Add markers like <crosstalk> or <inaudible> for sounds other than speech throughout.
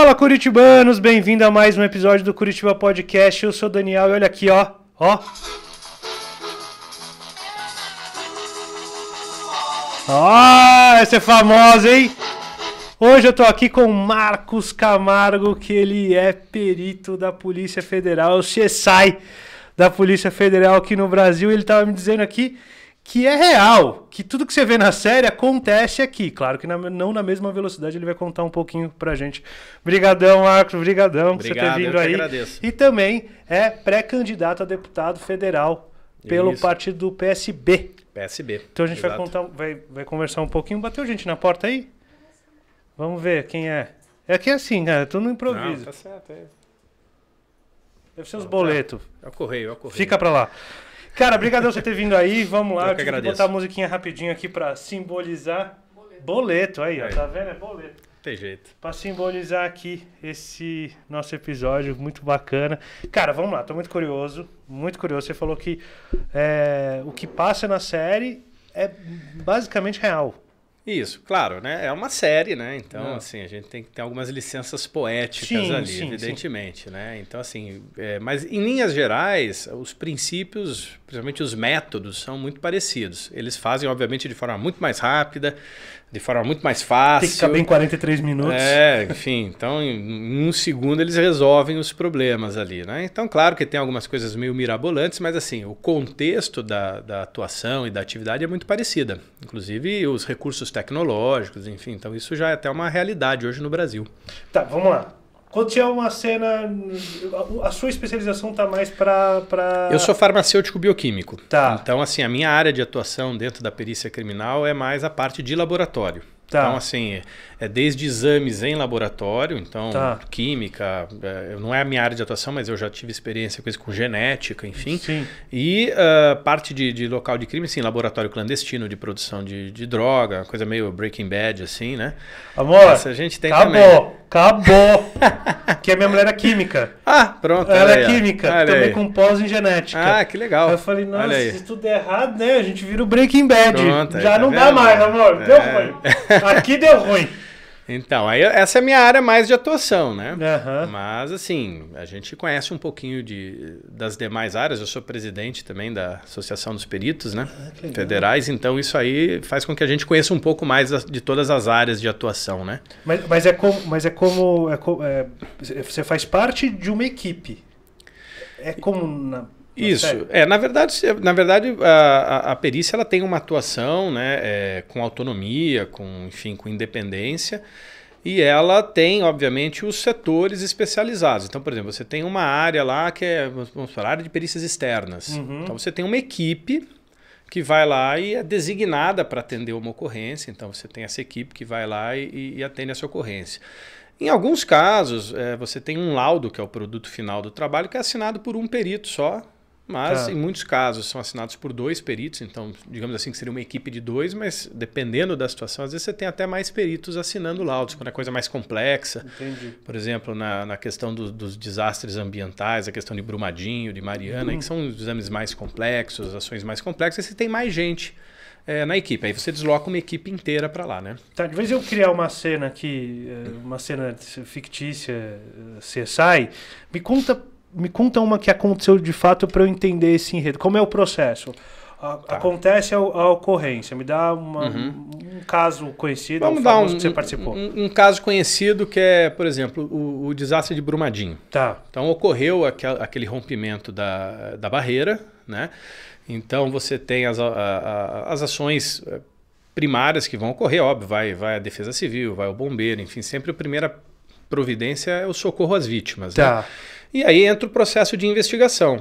Fala Curitibanos, bem-vindo a mais um episódio do Curitiba Podcast. Eu sou Daniel e olha aqui, ó, ó. Ó, essa é famosa, hein? Hoje eu tô aqui com Marcos Camargo, que ele é perito da Polícia Federal, o CSI da Polícia Federal aqui no Brasil. Ele tava me dizendo aqui que é real, que tudo que você vê na série acontece aqui. Claro que na, não na mesma velocidade, ele vai contar um pouquinho pra gente. Obrigadão, Marcos, brigadão Obrigado, por você ter vindo eu aí. Agradeço. E também é pré-candidato a deputado federal pelo Isso. partido do PSB. PSB. Então a gente vai contar, vai, vai conversar um pouquinho. Bateu gente na porta aí? Vamos ver quem é. É que é assim, cara, tudo no improviso. Não, tá certo, é. Deve ser os então tá. boletos. É o correio, é o correio. Fica pra lá. Cara, obrigado você ter vindo aí. Vamos lá. Eu que agradeço. botar a musiquinha rapidinho aqui pra simbolizar. Boleto, boleto aí, aí, ó. Tá vendo? É boleto. Tem jeito. Pra simbolizar aqui esse nosso episódio, muito bacana. Cara, vamos lá, tô muito curioso. Muito curioso. Você falou que é, o que passa na série é basicamente real. Isso, claro, né? É uma série, né? Então, ah. assim, a gente tem que ter algumas licenças poéticas sim, ali, sim, evidentemente, sim. né? Então, assim, é, mas em linhas gerais, os princípios, principalmente os métodos, são muito parecidos. Eles fazem, obviamente, de forma muito mais rápida, de forma muito mais fácil. Tem que caber em 43 minutos. É, enfim. Então, em um segundo eles resolvem os problemas ali, né? Então, claro que tem algumas coisas meio mirabolantes, mas assim, o contexto da, da atuação e da atividade é muito parecida. Inclusive os recursos tecnológicos, enfim. Então, isso já é até uma realidade hoje no Brasil. Tá, vamos lá. Quando tinha uma cena. A sua especialização tá mais para. Pra... Eu sou farmacêutico bioquímico. Tá. Então, assim, a minha área de atuação dentro da perícia criminal é mais a parte de laboratório. Tá. Então, assim, é desde exames em laboratório, então tá. química, é, não é a minha área de atuação, mas eu já tive experiência com isso, com genética, enfim. Sim. E uh, parte de, de, local de crime, sim, laboratório clandestino de produção de, de droga, coisa meio Breaking Bad, assim, né? Amor, Essa a gente tem acabou, também. acabou. Né? <laughs> que a minha mulher é química. Ah, pronto. Ela é química, também aí. com pós em genética. Ah, que legal. Aí eu falei, nossa, se tudo é errado, né? A gente vira o Breaking Bad. Pronto, já tá não vendo? dá mais, amor. É. Deu, foi. <laughs> Aqui deu ruim. Então, aí essa é a minha área mais de atuação, né? Uhum. Mas, assim, a gente conhece um pouquinho de, das demais áreas. Eu sou presidente também da Associação dos Peritos, né? Ah, Federais, então isso aí faz com que a gente conheça um pouco mais de todas as áreas de atuação, né? Mas, mas é como. Mas é como é, é, você faz parte de uma equipe. É como. Na Tá Isso. É, na verdade, na verdade a, a, perícia ela tem uma atuação né, é, com autonomia, com, enfim, com independência. E ela tem, obviamente, os setores especializados. Então, por exemplo, você tem uma área lá que é, vamos falar, área de perícias externas. Uhum. Então, você tem uma equipe que vai lá e é designada para atender uma ocorrência. Então, você tem essa equipe que vai lá e, e atende essa ocorrência. Em alguns casos, é, você tem um laudo, que é o produto final do trabalho, que é assinado por um perito só, mas tá. em muitos casos são assinados por dois peritos, então digamos assim que seria uma equipe de dois, mas dependendo da situação, às vezes você tem até mais peritos assinando laudos, quando é coisa mais complexa. Entendi. Por exemplo, na, na questão do, dos desastres ambientais, a questão de Brumadinho, de Mariana, uhum. que são os exames mais complexos, ações mais complexas, você tem mais gente. É, na equipe. Aí você desloca uma equipe inteira para lá, né? Tá, de vez eu criar uma cena aqui, é, uma cena fictícia, é, CSI, me conta me conta uma que aconteceu de fato para eu entender esse enredo. Como é o processo? A, tá. Acontece a, a, ocorrência. Me dá uma, uhum. um, caso conhecido. Vamos dar um, que você participou. Um, um, caso conhecido que é, por exemplo, o, o desastre de Brumadinho. Tá. Então ocorreu aquel, aquele rompimento da, da barreira, né? Então você tem as, a, as ações eh, primárias que vão ocorrer, óbvio, vai, vai a defesa civil, vai o bombeiro, enfim, sempre a primeira providência é o socorro às vítimas. Né? Tá. Né? E aí entra o processo de investigação.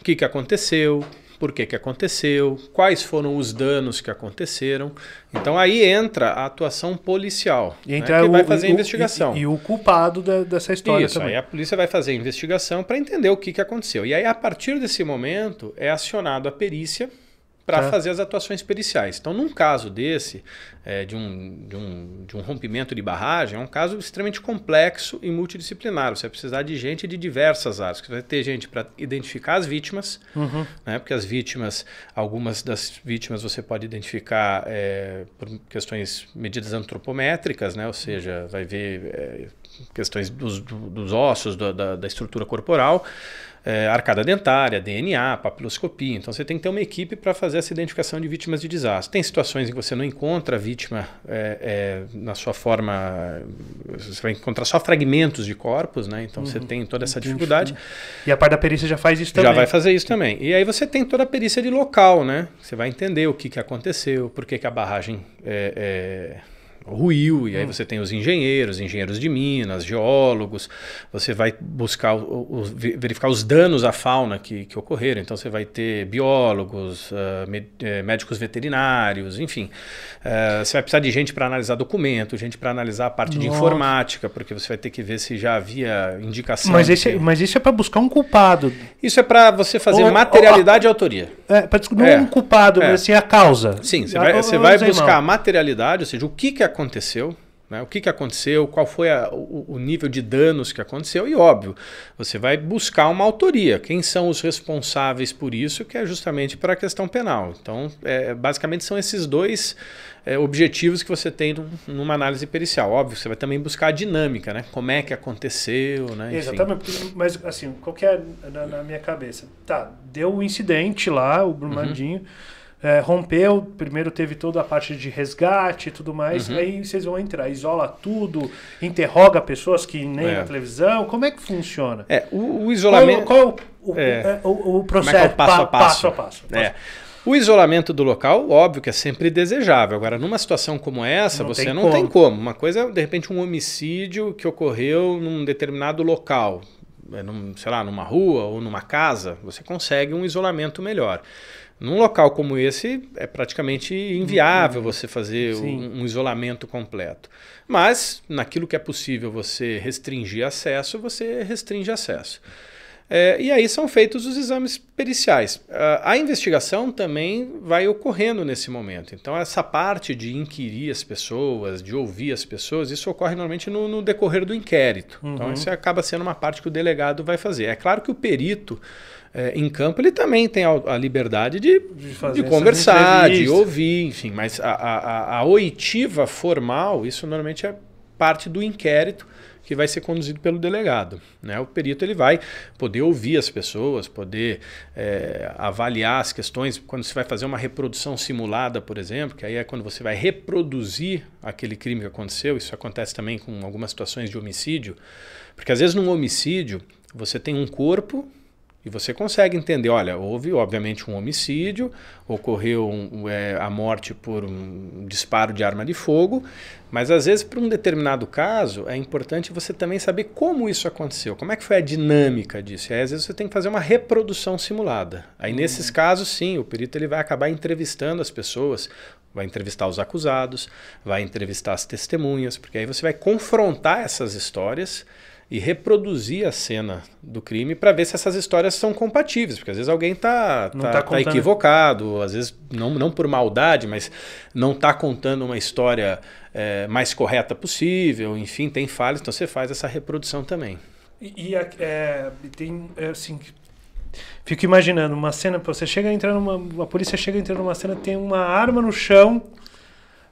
O que, que aconteceu? Por que, que aconteceu? Quais foram os danos que aconteceram? Então aí entra a atuação policial, e né, entra né, que o, vai fazer o, a investigação. E, e o culpado dessa história Isso, também. aí a polícia vai fazer a investigação para entender o que, que aconteceu. E aí a partir desse momento é acionado a perícia, para tá. fazer as atuações periciais. Então, num caso desse, é, de, um, de, um, de um rompimento de barragem, é um caso extremamente complexo e multidisciplinar. Você vai precisar de gente de diversas áreas. Você vai ter gente para identificar as vítimas, uhum. né? porque as vítimas, algumas das vítimas você pode identificar é, por questões, medidas antropométricas, né? ou seja, vai ver é, questões dos, dos ossos, da, da, da estrutura corporal é, arcada dentária, DNA, papiloscopia. Então você tem que ter uma equipe para fazer essa identificação de vítimas de desastre. Tem situações em que você não encontra a vítima é, é, na sua forma, você vai encontrar só fragmentos de corpos, né? Então uhum. você tem toda essa Entendi. dificuldade. E a parte da perícia já faz isso também. Já vai fazer isso também. E aí você tem toda a perícia de local, né? Você vai entender o que, que aconteceu, por que, que a barragem ruiu, e aí hum. você tem os engenheiros, engenheiros de minas, geólogos, você vai buscar, verificar os danos à fauna que, que ocorreram, então você vai ter biólogos, uh, médicos veterinários, enfim. Uh, você vai precisar de gente para analisar documento, gente para analisar a parte Nossa. de informática, porque você vai ter que ver se já havia indicação. Mas, esse, é, que... mas isso é para buscar um culpado. Isso é para você fazer ou, é- materialidade ou, e autoria. É, para descobrir é. um culpado, é. assim, a causa. Sim, você ah, vai, vai buscar irmão. a materialidade, ou seja, o que, que aconteceu aconteceu, né? o que, que aconteceu, qual foi a, o, o, nível de danos que aconteceu, e óbvio, você vai buscar uma autoria, quem são os responsáveis por isso, que é justamente para a questão penal. Então, é, basicamente são esses dois é, objetivos que você tem numa análise pericial. Óbvio, você vai também buscar a dinâmica, né? como é que aconteceu. Né? Enfim. Exatamente, mas assim, qual que é na, na minha cabeça? Tá, deu o um incidente lá, o Brumadinho. Uhum é, rompeu, primeiro teve toda a parte de resgate e tudo mais, uhum. aí vocês vão entrar, isola tudo, interroga pessoas que nem é. na televisão, como é que funciona? É, o, o isolamento... Qual, qual o, é. é. o, o, processo? Como é, é passo, pa, a passo? passo a passo. É. passo. O isolamento do local, óbvio que é sempre desejável. Agora, numa situação como essa, não você tem não como. tem como. Uma coisa é, de repente, um homicídio que ocorreu num determinado local, num, sei lá, numa rua ou numa casa, você consegue um isolamento melhor. Num local como esse, é praticamente inviável uhum. você fazer um, um, isolamento completo. Mas, naquilo que é possível você restringir acesso, você restringe acesso. É, e aí são feitos os exames periciais. A, a investigação também vai ocorrendo nesse momento. Então, essa parte de inquirir as pessoas, de ouvir as pessoas, isso ocorre normalmente no, no decorrer do inquérito. Então, uhum. Então, isso acaba sendo uma parte que o delegado vai fazer. É claro que o perito é, em campo, ele também tem a, a liberdade de, de, de conversar, de ouvir, enfim. Mas a, a, a oitiva formal, isso normalmente é parte do inquérito que vai ser conduzido pelo delegado. Né? O perito ele vai poder ouvir as pessoas, poder é, avaliar as questões. Quando você vai fazer uma reprodução simulada, por exemplo, que aí é quando você vai reproduzir aquele crime que aconteceu, isso acontece também com algumas situações de homicídio, porque às vezes num homicídio você tem um corpo e você consegue entender, olha, houve obviamente um homicídio, ocorreu um, é, a morte por um disparo de arma de fogo, mas às vezes para um determinado caso é importante você também saber como isso aconteceu, como é que foi a dinâmica disso. E aí, às vezes você tem que fazer uma reprodução simulada. Aí uhum. nesses casos sim, o perito ele vai acabar entrevistando as pessoas, vai entrevistar os acusados, vai entrevistar as testemunhas, porque aí você vai confrontar essas histórias e reproduzir a cena do crime para ver se essas histórias são compatíveis, porque às vezes alguém está tá, tá, tá equivocado, às vezes não, não por maldade, mas não está contando uma história é, mais correta possível, enfim, tem falhas, então você faz essa reprodução também. E, e é, tem, é, assim, fico imaginando uma cena, você chega entrando, uma, a polícia chega entrando numa cena, tem uma arma no chão,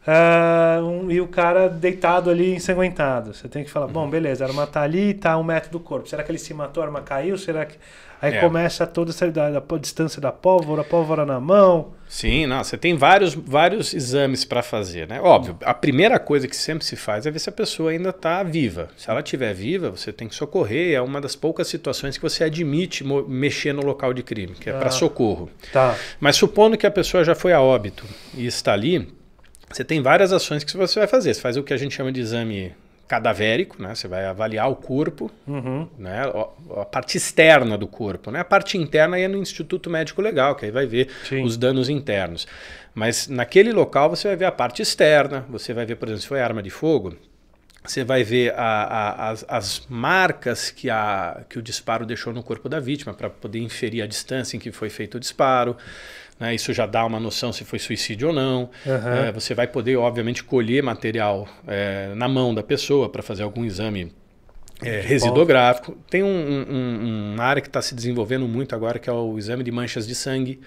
Uh, um, e o cara deitado ali, ensanguentado. Você tem que falar, bom, uhum. beleza, a arma ali ali, tá um metro do corpo. Será que ele se matou, a arma caiu? Será que... Aí é. começa toda essa da, da, distância da pólvora, pólvora na mão. Sim, não, você tem vários, vários exames para fazer, né? Óbvio, a primeira coisa que sempre se faz é ver se a pessoa ainda está viva. Se ela estiver viva, você tem que socorrer. É uma das poucas situações que você admite mexer no local de crime, que é ah, para socorro. Tá. Mas supondo que a pessoa já foi a óbito e está ali você tem várias ações que você vai fazer. Você faz o que a gente chama de exame cadavérico, né? Você vai avaliar o corpo, uhum. né? A parte externa do corpo, né? A parte interna é no Instituto Médico Legal, que aí vai ver Sim. os danos internos. Mas naquele local você vai ver a parte externa, você vai ver, por exemplo, se foi arma de fogo, você vai ver a, a, as, as, marcas que, a, que o disparo deixou no corpo da vítima para poder inferir a distância em que foi feito o disparo. Né? Isso já dá uma noção se foi suicídio ou não. Uhum. É, você vai poder, obviamente, colher material é, na mão da pessoa para fazer algum exame é, residográfico. Tem um, um, uma área que está se desenvolvendo muito agora, que é o exame de manchas de sangue.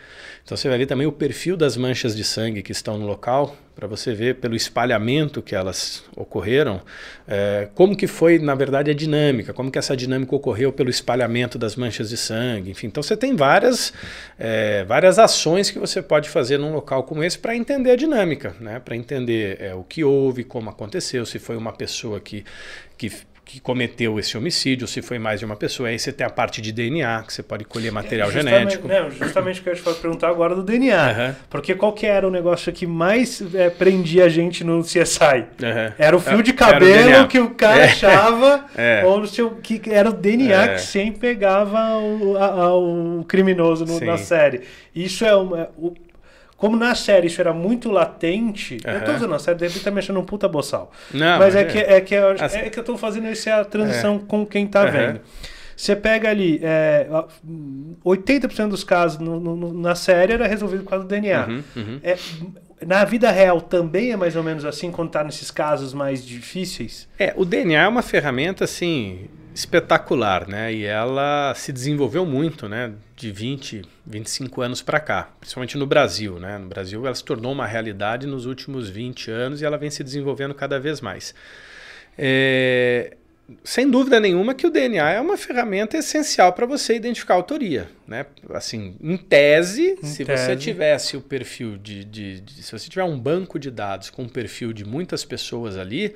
Então você vai ver também o perfil das manchas de sangue que estão no local, para você ver pelo espalhamento que elas ocorreram, é, como que foi, na verdade, a dinâmica, como que essa dinâmica ocorreu pelo espalhamento das manchas de sangue, enfim. Então você tem várias, é, várias ações que você pode fazer num local como esse para entender a dinâmica, né? para entender é, o que houve, como aconteceu, se foi uma pessoa que, que que cometeu esse homicídio, se foi mais de uma pessoa. Aí você tem a parte de DNA, que você pode colher material é, genético. Não, né, justamente o que eu ia perguntar agora do DNA. Uhum. Porque qual que era o negócio que mais é, prendia a gente no CSI? Uhum. Era o fio é, de cabelo o que o cara é. achava, <laughs> é. ou seu, que era o DNA é. que sempre pegava o, a, a, o criminoso no, na série. Isso é uma... O, como na série isso era muito latente, uhum. eu tô usando a série, deve repente tá me um puta boçal. Não, mas, mas é, é, que, é, que eu, estou é que eu tô fazendo essa transição é. com quem tá vendo. Você pega ali, é, 80% dos casos no, no, na série era resolvido por causa do DNA. Uhum, uhum. É, na vida real também é mais ou menos assim, quando tá nesses casos mais difíceis? É, o DNA é uma ferramenta, assim, espetacular, né? E ela se desenvolveu muito, né? De 20, 25 anos para cá, principalmente no Brasil, né? No Brasil ela se tornou uma realidade nos últimos 20 anos e ela vem se desenvolvendo cada vez mais. É, sem dúvida nenhuma que o DNA é uma ferramenta essencial para você identificar a autoria, né? Assim, em tese, em se tese. você tivesse o perfil de, de, de, se você tiver um banco de dados com o perfil de muitas pessoas ali,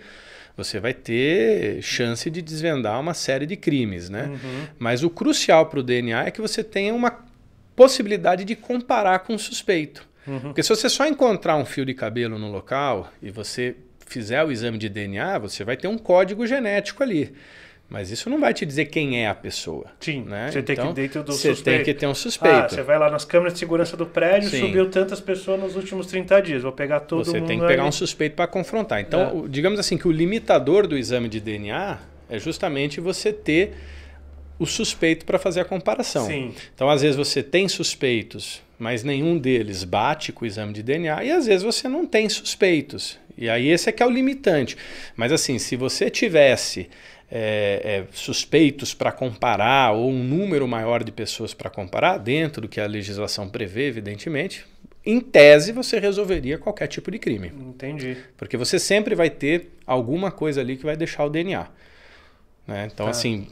você vai ter chance de desvendar uma série de crimes, né? Uhum. Mas o crucial para o DNA é que você tenha uma possibilidade de comparar com o suspeito. Uhum. Porque se você só encontrar um fio de cabelo no local e você fizer o exame de DNA, você vai ter um código genético ali. Mas isso não vai te dizer quem é a pessoa. Sim. Né? Você tem então, que dentro do Você tem que ter um suspeito. Ah, você vai lá nas câmeras de segurança do prédio, Sim. subiu tantas pessoas nos últimos 30 dias. Vou pegar todo você mundo. Você tem que pegar ali. um suspeito para confrontar. Então, é. digamos assim que o limitador do exame de DNA é justamente você ter o suspeito para fazer a comparação. Sim. Então, às vezes, você tem suspeitos, mas nenhum deles bate com o exame de DNA, e às vezes você não tem suspeitos. E aí esse é que é o limitante. Mas assim, se você tivesse é, é, suspeitos para comparar ou um número maior de pessoas para comparar, dentro do que a legislação prevê, evidentemente, em tese você resolveria qualquer tipo de crime. Entendi. Porque você sempre vai ter alguma coisa ali que vai deixar o DNA. Né? Então, tá. assim,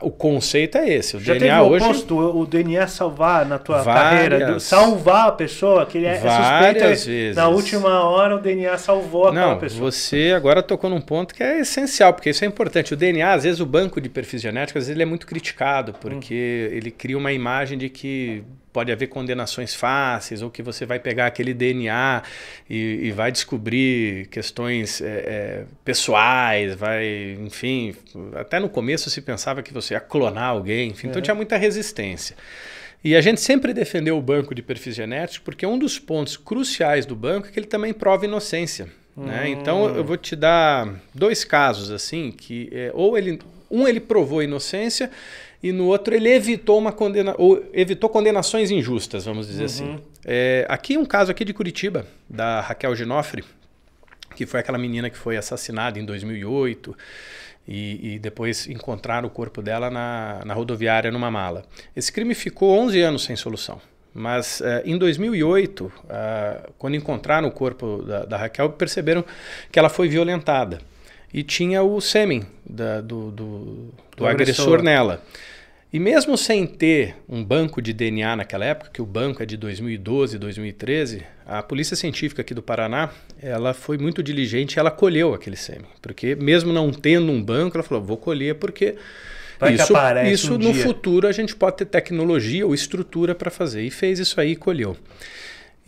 o conceito é esse. O Já DNA teve o hoje. Oposto, o DNA é salvar na tua várias, carreira, salvar a pessoa, que ele é, é várias é Vezes. Na última hora o DNA salvou aquela Não, pessoa. Você agora tocou num ponto que é essencial, porque isso é importante. O DNA, às vezes, o banco de perfis genéticos, ele é muito criticado, porque hum. ele cria uma imagem de que pode haver condenações fáceis, ou que você vai pegar aquele DNA e, e vai descobrir questões é, é, pessoais, vai, enfim, até no começo se pensava que você ia clonar alguém, enfim, então é. tinha muita resistência. E a gente sempre defendeu o banco de perfis genéticos porque é um dos pontos cruciais do banco é que ele também prova inocência. Né? Hum. Então eu vou te dar dois casos assim que é, ou ele um ele provou inocência e no outro ele evitou uma condena ou evitou condenações injustas, vamos dizer assim. uhum. assim. É, aqui um caso aqui de Curitiba da Raquel Ginofre, que foi aquela menina que foi assassinada em 2008 e, e depois encontraram o corpo dela na, na rodoviária numa mala. Esse crime ficou 11 anos sem solução. Mas é, em 2008, quando encontraram o corpo da, Raquel, perceberam que ela foi violentada e tinha o sêmen da, do, do, do, do agressor. agressor nela. E mesmo sem ter um banco de DNA naquela época, que o banco é de 2012, 2013, a Polícia Científica aqui do Paraná, ela foi muito diligente, ela colheu aquele sêmen, porque mesmo não tendo um banco, ela falou: "Vou colher porque Vai isso, isso um no dia. futuro a gente pode ter tecnologia ou estrutura para fazer". E fez isso aí e colheu.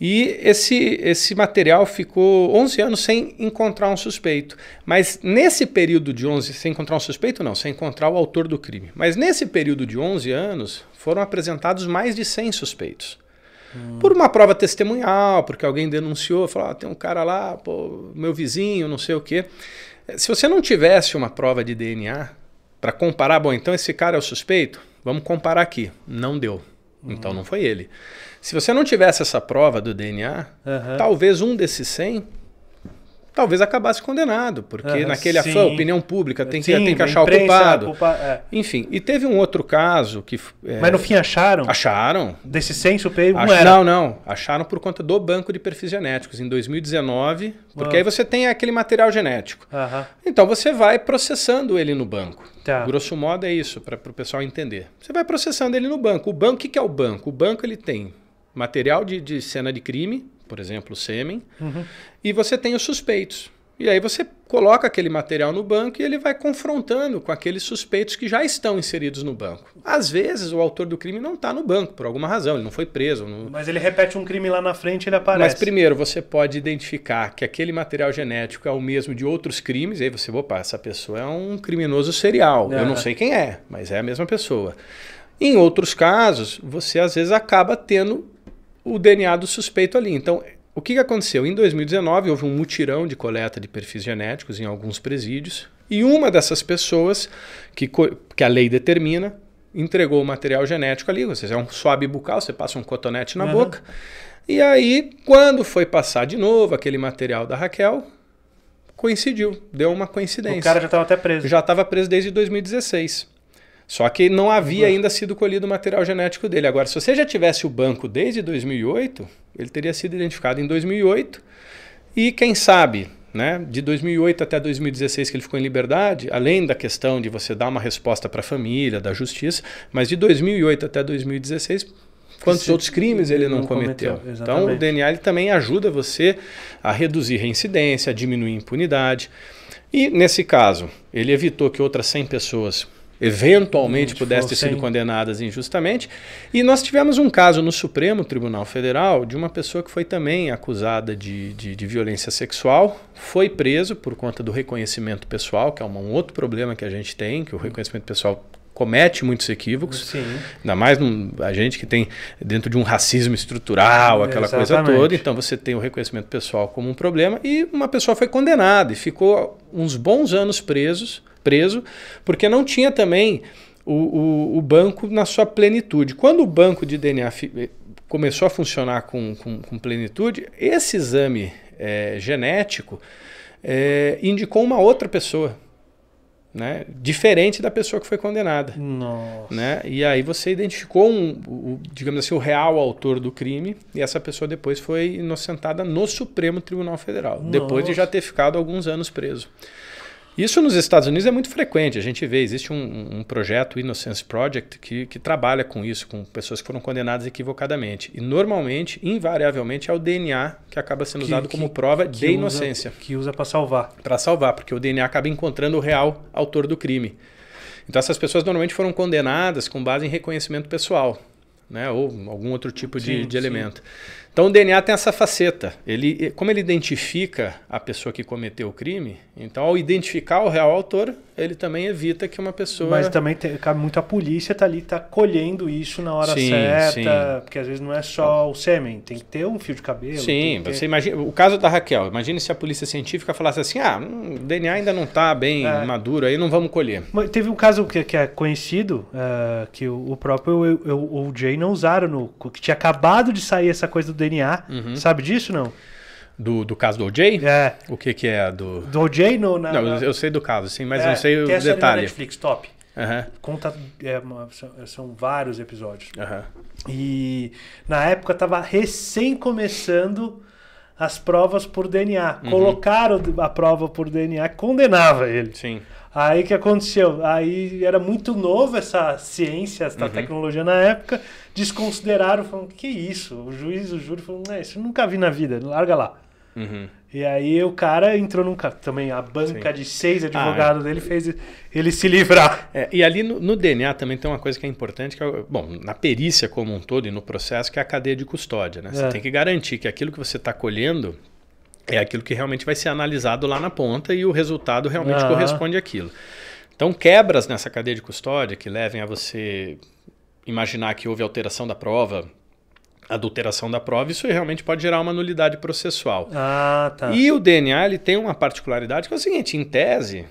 E esse, esse material ficou 11 anos sem encontrar um suspeito. Mas nesse período de 11, sem encontrar um suspeito, não, sem encontrar o autor do crime. Mas nesse período de 11 anos, foram apresentados mais de 100 suspeitos. Hum. Por uma prova testemunhal, porque alguém denunciou, falou: ah, tem um cara lá, pô, meu vizinho, não sei o quê. Se você não tivesse uma prova de DNA para comparar, bom, então esse cara é o suspeito, vamos comparar aqui. Não deu. Então não foi ele. Se você não tivesse essa prova do DNA, uhum. talvez um desses 100 talvez acabasse condenado, porque naquele sim. afã, opinião pública, tem sim, que, tem que achar o culpado. Culpa, é. Enfim, e teve um outro caso que... É, Mas no fim acharam? Acharam. Desse censo, Ach... não era? Não, não. Acharam por conta do banco de perfis genéticos, em 2019, porque ah. aí você tem aquele material genético. Então você vai processando ele no banco. Tá. Grosso modo é isso, para o pessoal entender. Você vai processando ele no banco. O banco, o que, que é o banco? O banco ele tem material de, de cena de crime, por exemplo, sêmen, uhum. e você tem os suspeitos. E aí você coloca aquele material no banco e ele vai confrontando com aqueles suspeitos que já estão inseridos no banco. Às vezes o autor do crime não está no banco, por alguma razão, ele não foi preso. Mas ele repete um crime lá na frente ele aparece. Mas primeiro você pode identificar que aquele material genético é o mesmo de outros crimes, e aí você, opa, essa pessoa é um criminoso serial. Eu não é. sei quem é, mas é a mesma pessoa. Em outros casos, você às vezes acaba tendo o DNA do suspeito ali. Então, o que aconteceu? Em 2019, houve um mutirão de coleta de perfis genéticos em alguns presídios, e uma dessas pessoas, que, que a lei determina, entregou o material genético ali, ou seja, é um swab bucal, você passa um cotonete na uhum. boca. E aí, quando foi passar de novo aquele material da Raquel, coincidiu, deu uma coincidência. O cara já estava até preso. Já estava preso desde 2016. Só que não havia uhum. ainda sido colhido o material genético dele. Agora, se você já tivesse o banco desde 2008, ele teria sido identificado em 2008 e quem sabe né? De 2008 até 2016 que ele ficou em liberdade, além da questão de você dar uma resposta para a família, da justiça, mas de 2008 até 2016, quantos Esse outros crimes ele não, não cometeu? cometeu. Então o DNA também ajuda você a reduzir reincidência, a diminuir a impunidade. E nesse caso, ele evitou que outras 100 pessoas eventualmente pudessem ter sido condenadas injustamente. E nós tivemos um caso no Supremo Tribunal Federal de uma pessoa que foi também acusada de, de, de violência sexual, foi preso por conta do reconhecimento pessoal, que é um outro problema que a gente tem, que o reconhecimento pessoal comete muitos equívocos, Sim. ainda mais num, a gente que tem dentro de um racismo estrutural, aquela coisa toda. Então você tem o reconhecimento pessoal como um problema e uma pessoa foi condenada e ficou uns bons anos presos preso, porque não tinha também o, o, o banco na sua plenitude. Quando o banco de DNA eh, começou a funcionar com, com, com plenitude, esse exame é, genético é, indicou uma outra pessoa. Né? Diferente da pessoa que foi condenada. Nossa. Né? E aí você identificou, um, o, digamos assim, o real autor do crime, e essa pessoa depois foi inocentada no Supremo Tribunal Federal, Nossa. depois de já ter ficado alguns anos preso. Isso nos Estados Unidos é muito frequente, a gente vê, existe um, um projeto, o Innocence Project, que, que, trabalha com isso, com pessoas que foram condenadas equivocadamente. E normalmente, invariavelmente, é o DNA que acaba sendo que, usado que, como prova de usa, inocência. Que usa para salvar. Para salvar, porque o DNA acaba encontrando o real autor do crime. Então essas pessoas normalmente foram condenadas com base em reconhecimento pessoal, né? ou algum outro tipo sim, de, de elemento. Então o DNA tem essa faceta. Ele, como ele identifica a pessoa que cometeu o crime, então ao identificar o real autor, ele também evita que uma pessoa. Mas também tem, cabe muito a polícia estar tá ali, tá colhendo isso na hora sim, certa, sim. porque às vezes não é só o sêmen, tem que ter um fio de cabelo. Sim, ter... você imagina. O caso da Raquel, imagine se a polícia científica falasse assim: ah, hum, o DNA ainda não está bem é. maduro, aí não vamos colher. Mas teve um caso que, que é conhecido, uh, que o, o próprio o, o, o Jay não usaram no. que tinha acabado de sair essa coisa do DNA DNA. Uhum. Sabe disso não? Do, do caso do OJ? É. O que, que é do. Do OJ não, na, não. eu sei do caso, sim, mas é, não sei o é detalhe. Tem a Netflix, top. Uhum. Conta, é, são, são, vários episódios. Uhum. E na época tava recém começando as provas por DNA. Uhum. Colocaram a prova por DNA, condenava ele. Sim. Aí que aconteceu? Aí era muito novo essa ciência, essa uhum. tecnologia na época, desconsideraram, falando, que isso? O juiz, o júri falou, isso eu nunca vi na vida, larga lá. Uhum. E aí o cara entrou num. Também a banca Sim. de seis ah, é. advogados ah, dele fez ele se livrar. É, e ali no, no, DNA também tem uma coisa que é importante, que é, bom, na perícia como um todo e no processo, que é a cadeia de custódia. Né? Você é. tem que garantir que aquilo que você está colhendo é aquilo que realmente vai ser analisado lá na ponta e o resultado realmente uhum. corresponde àquilo. Então, quebras nessa cadeia de custódia que levem a você imaginar que houve alteração da prova adulteração da prova, isso realmente pode gerar uma nulidade processual. Ah, tá. E o DNA ele tem uma particularidade que é o seguinte, em tese,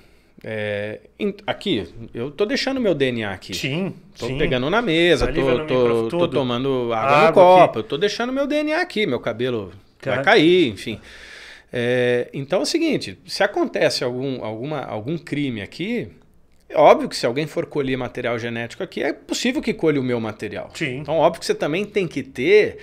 é, em, aqui, eu tô deixando meu DNA aqui. Sim. Tô sim. pegando na mesa, Saliva tô, tô, tô tomando água, água no copo, aqui. tô deixando meu DNA aqui, meu cabelo Car... vai tá. cair, enfim. É, então é o seguinte, se acontece algum, alguma, algum crime aqui, é óbvio que se alguém for colher material genético aqui, é possível que colhe o meu material. Sim. Então, óbvio que você também tem que ter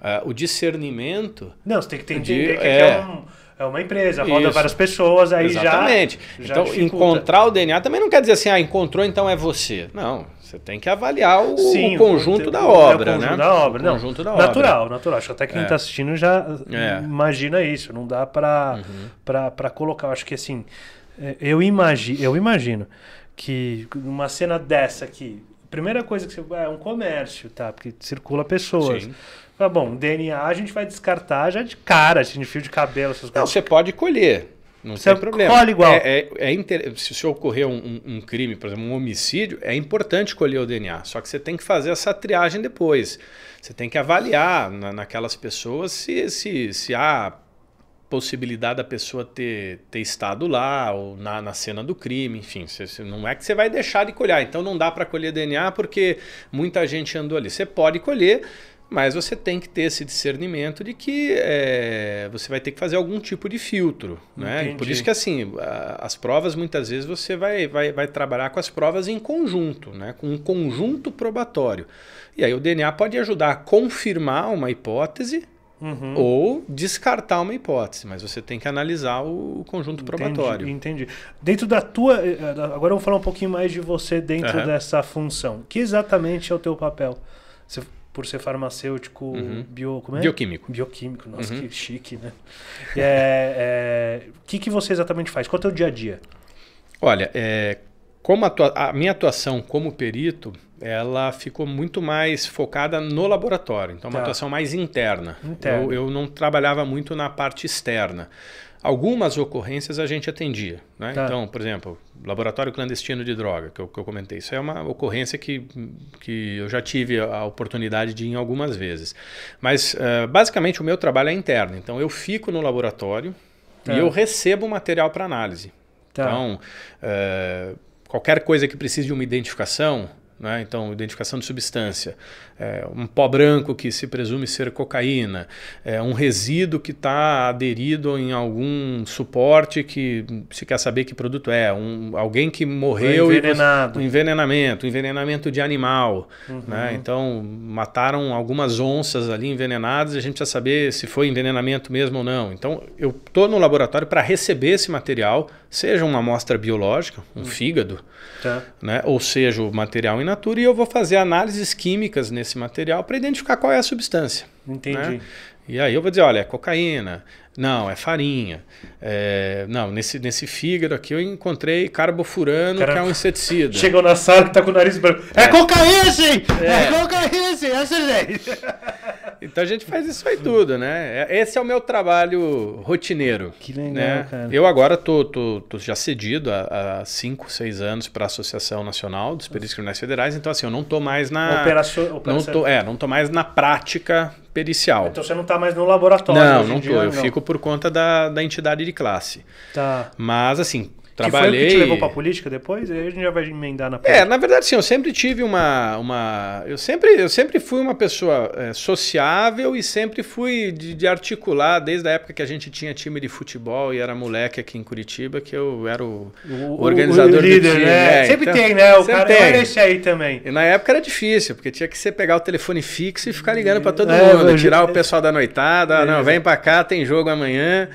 uh, o discernimento. Não, você tem que ter de, entender que é, é um é uma empresa, roda Isso. várias pessoas, aí Exatamente. já. Exatamente. Então, dificulta. encontrar o DNA também não quer dizer assim, ah, encontrou, então é você. Não. Você tem que avaliar o, Sim, o conjunto da obra, né? o conjunto né? Da obra. não, conjunto da natural, obra. natural. Acho que até quem está é. Tá assistindo já é. imagina isso. Não dá para uhum. colocar. Acho que assim, é, eu eu imagino que uma cena dessa aqui, primeira coisa que você. Ah, é um comércio, tá? Porque circula pessoas. Sim. Tá bom, DNA a gente vai descartar já de cara, assim, de fio de cabelo, essas coisas. Não, você pode colher. Não você tem problema. Colhe igual. É, é, é inter... Se, se ocorrer um, um, crime, por exemplo, um homicídio, é importante colher o DNA. Só que você tem que fazer essa triagem depois. Você tem que avaliar na, naquelas pessoas se, se, se há possibilidade da pessoa ter, ter estado lá ou na, na cena do crime, enfim, cê, cê, não é que você vai deixar de colher, então não dá para colher DNA porque muita gente andou ali. Você pode colher, mas você tem que ter esse discernimento de que é, você vai ter que fazer algum tipo de filtro, né? Por isso que assim, as provas muitas vezes você vai, vai, vai trabalhar com as provas em conjunto, né? Com um conjunto probatório. E aí o DNA pode ajudar a confirmar uma hipótese Uhum. Ou descartar uma hipótese, mas você tem que analisar o conjunto entendi, probatório. Entendi. Dentro da tua. Eh, eh, agora eu vou falar um pouquinho mais de você dentro uhum. dessa função. Que exatamente é o teu papel? Você, por ser farmacêutico uhum. bio, é? bioquímico. Bioquímico, nossa, uhum. que chique, né? O <laughs> é, é, que, que você exatamente faz? Qual é o teu dia a dia? Olha, é, como a, tua, a minha atuação como perito, ela ficou muito mais focada no laboratório. Então, é uma tá. atuação mais interna. Eu, eu não trabalhava muito na parte externa. Algumas ocorrências a gente atendia. Né? Tá. Então, por exemplo, laboratório clandestino de droga, que eu, que eu comentei. Isso é uma ocorrência que, que eu já tive a oportunidade de ir algumas vezes. Mas, uh, basicamente, o meu trabalho é interno. Então, eu fico no laboratório tá. e eu recebo material para análise. Tá. Então, uh, qualquer coisa que precise de uma identificação, né? então identificação de substância, é, um pó branco que se presume ser cocaína, é, um resíduo que está aderido em algum suporte que se quer saber que produto é, um, alguém que morreu envenenado. E, um envenenamento, envenenamento de animal, né, uhum. né? então mataram algumas onças ali envenenadas e a gente precisa saber se foi envenenamento mesmo ou não. Então eu estou no laboratório para receber esse material seja uma amostra biológica, um hum. fígado, tá. né? ou seja, o material in natura, e eu vou fazer análises químicas nesse material para identificar qual é a substância. Né? Entendi. Né? E aí eu vou dizer, olha, é cocaína, não, é farinha, é... não, nesse, nesse fígado aqui eu encontrei carbofurano, que é um inseticida. Chegou na sala que tá com o nariz branco, é, é cocaína, sim! É, é cocaína, sim, acertei! <laughs> Então a gente faz isso aí tudo, né? Esse é o meu trabalho rotineiro. Que legal, né? cara. Eu agora tô, tô, tô já cedido há 5, 6 anos para a Associação Nacional dos Peritos Criminais Federais, então assim, eu não tô mais na... Operação... Não tô, é, não tô mais na prática pericial. Então você não está mais no laboratório. Não, não estou. Eu não. fico por conta da, da entidade de classe. Tá. Mas assim, trabalhei. Que foi o que te levou pra política depois? Aí a gente já vai emendar na é, política. É, na verdade, sim, eu sempre tive uma. uma eu, sempre, eu sempre fui uma pessoa é, sociável e sempre fui de, de, articular, desde a época que a gente tinha time de futebol e era moleque aqui em Curitiba, que eu era o, o organizador o, o líder, do time. Né? É, sempre então, tem, né? O cara é tem. vai deixar aí também. E na época era difícil, porque tinha que você pegar o telefone fixo e ficar ligando para todo é, mundo, tirar o é. pessoal da noitada, ah, não, vem para cá, tem jogo amanhã.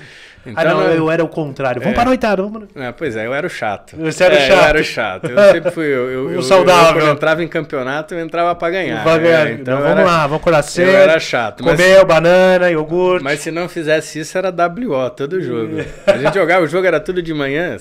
Então, ah, não, eu era o contrário. Vamos é, para oitavo. Vamos... É, pois é, eu era o chato. Você era é, chato. Eu era o chato. Eu sempre fui. Eu, eu, <laughs> eu, saudável. Eu, eu entrava em campeonato, eu entrava para ganhar. Pra ganhar. É, então era, vamos lá, vamos curar Eu era chato. Comeu banana, iogurte. Mas se não fizesse isso, era WO todo jogo. <laughs> A gente jogava, o jogo era tudo de manhã.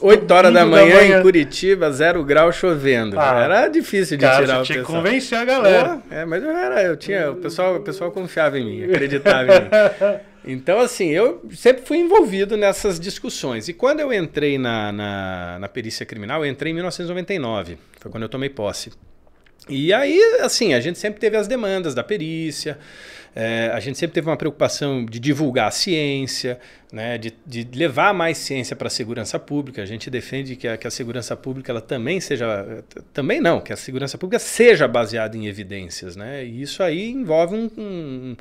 8 horas da manhã, da manhã, em Curitiba, zero grau chovendo. Ah, era difícil de cara, tirar o tinha pessoal. que convencer a galera. é, mas eu era, eu tinha, o pessoal, o pessoal confiava em mim, <laughs> acreditava em mim. Então, assim, eu sempre fui envolvido nessas discussões. E quando eu entrei na, na, na perícia criminal, eu entrei em 1999, foi quando eu tomei posse. E aí, assim, a gente sempre teve as demandas da perícia, é, a gente sempre teve uma preocupação de divulgar a ciência, né, de, de levar mais ciência para a segurança pública. A gente defende que a, que a segurança pública ela também seja. Também não, que a segurança pública seja baseada em evidências. Né? E isso aí envolve um, um,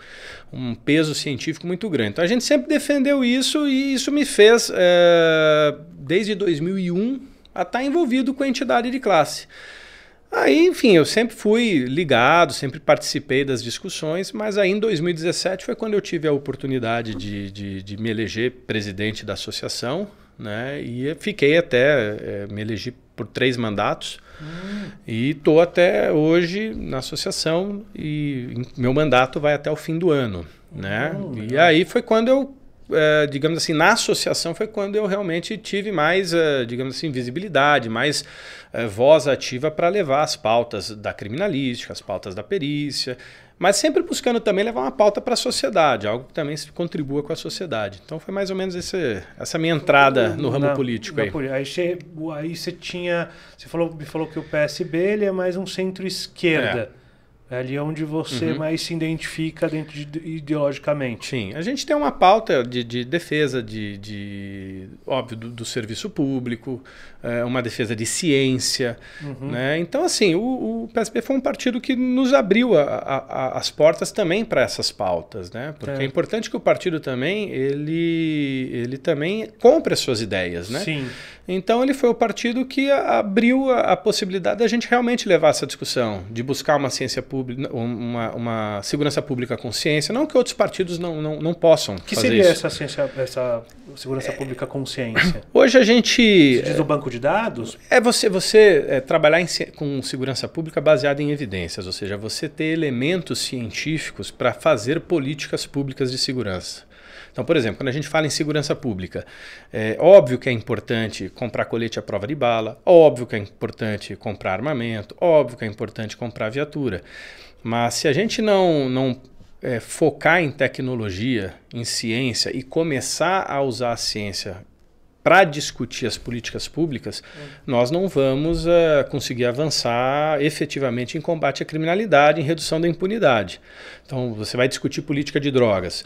um peso científico muito grande. Então a gente sempre defendeu isso e isso me fez, é, desde 2001, a estar tá envolvido com a entidade de classe. Aí, enfim, eu sempre fui ligado, sempre participei das discussões, mas aí em 2017 foi quando eu tive a oportunidade de, de, de me eleger presidente da associação, né? E fiquei até, é, me elegi por três mandatos hum. e estou até hoje na associação e meu mandato vai até o fim do ano, né? Hum, e aí foi quando eu é, digamos assim, na associação foi quando eu realmente tive mais, é, digamos assim, visibilidade, mais é, voz ativa para levar as pautas da criminalística, as pautas da perícia, mas sempre buscando também levar uma pauta para a sociedade, algo que também contribua com a sociedade. Então foi mais ou menos esse, essa minha entrada hum, no ramo na, político na, aí. Aí você, aí você tinha, você falou, me falou que o PSB ele é mais um centro-esquerda. É ali onde você uhum. mais se identifica dentro de, ideologicamente. Sim, a gente tem uma pauta de, de defesa de, de óbvio do, do, serviço público, é, uma defesa de ciência, uhum. né? Então assim, o, o, PSB foi um partido que nos abriu a, a, a, as portas também para essas pautas, né? Porque é. é. importante que o partido também ele ele também compre as suas ideias, né? Sim. Então ele foi o partido que abriu a, a possibilidade da gente realmente levar essa discussão, de buscar uma ciência pública, uma, uma segurança pública com ciência, não que outros partidos não, não, não possam. O que seria isso. essa ciência, essa segurança é, pública com ciência? <coughs> Hoje a gente. Você diz o banco de dados? É você, você é, trabalhar em, com segurança pública baseada em evidências, ou seja, você ter elementos científicos para fazer políticas públicas de segurança. Então, por exemplo, quando a gente fala em segurança pública, é óbvio que é importante comprar colete à prova de bala, óbvio que é importante comprar armamento, óbvio que é importante comprar viatura. Mas se a gente não, não é, focar em tecnologia, em ciência e começar a usar a ciência para discutir as políticas públicas, uhum. nós não vamos uh, conseguir avançar efetivamente em combate à criminalidade, em redução da impunidade. Então, você vai discutir política de drogas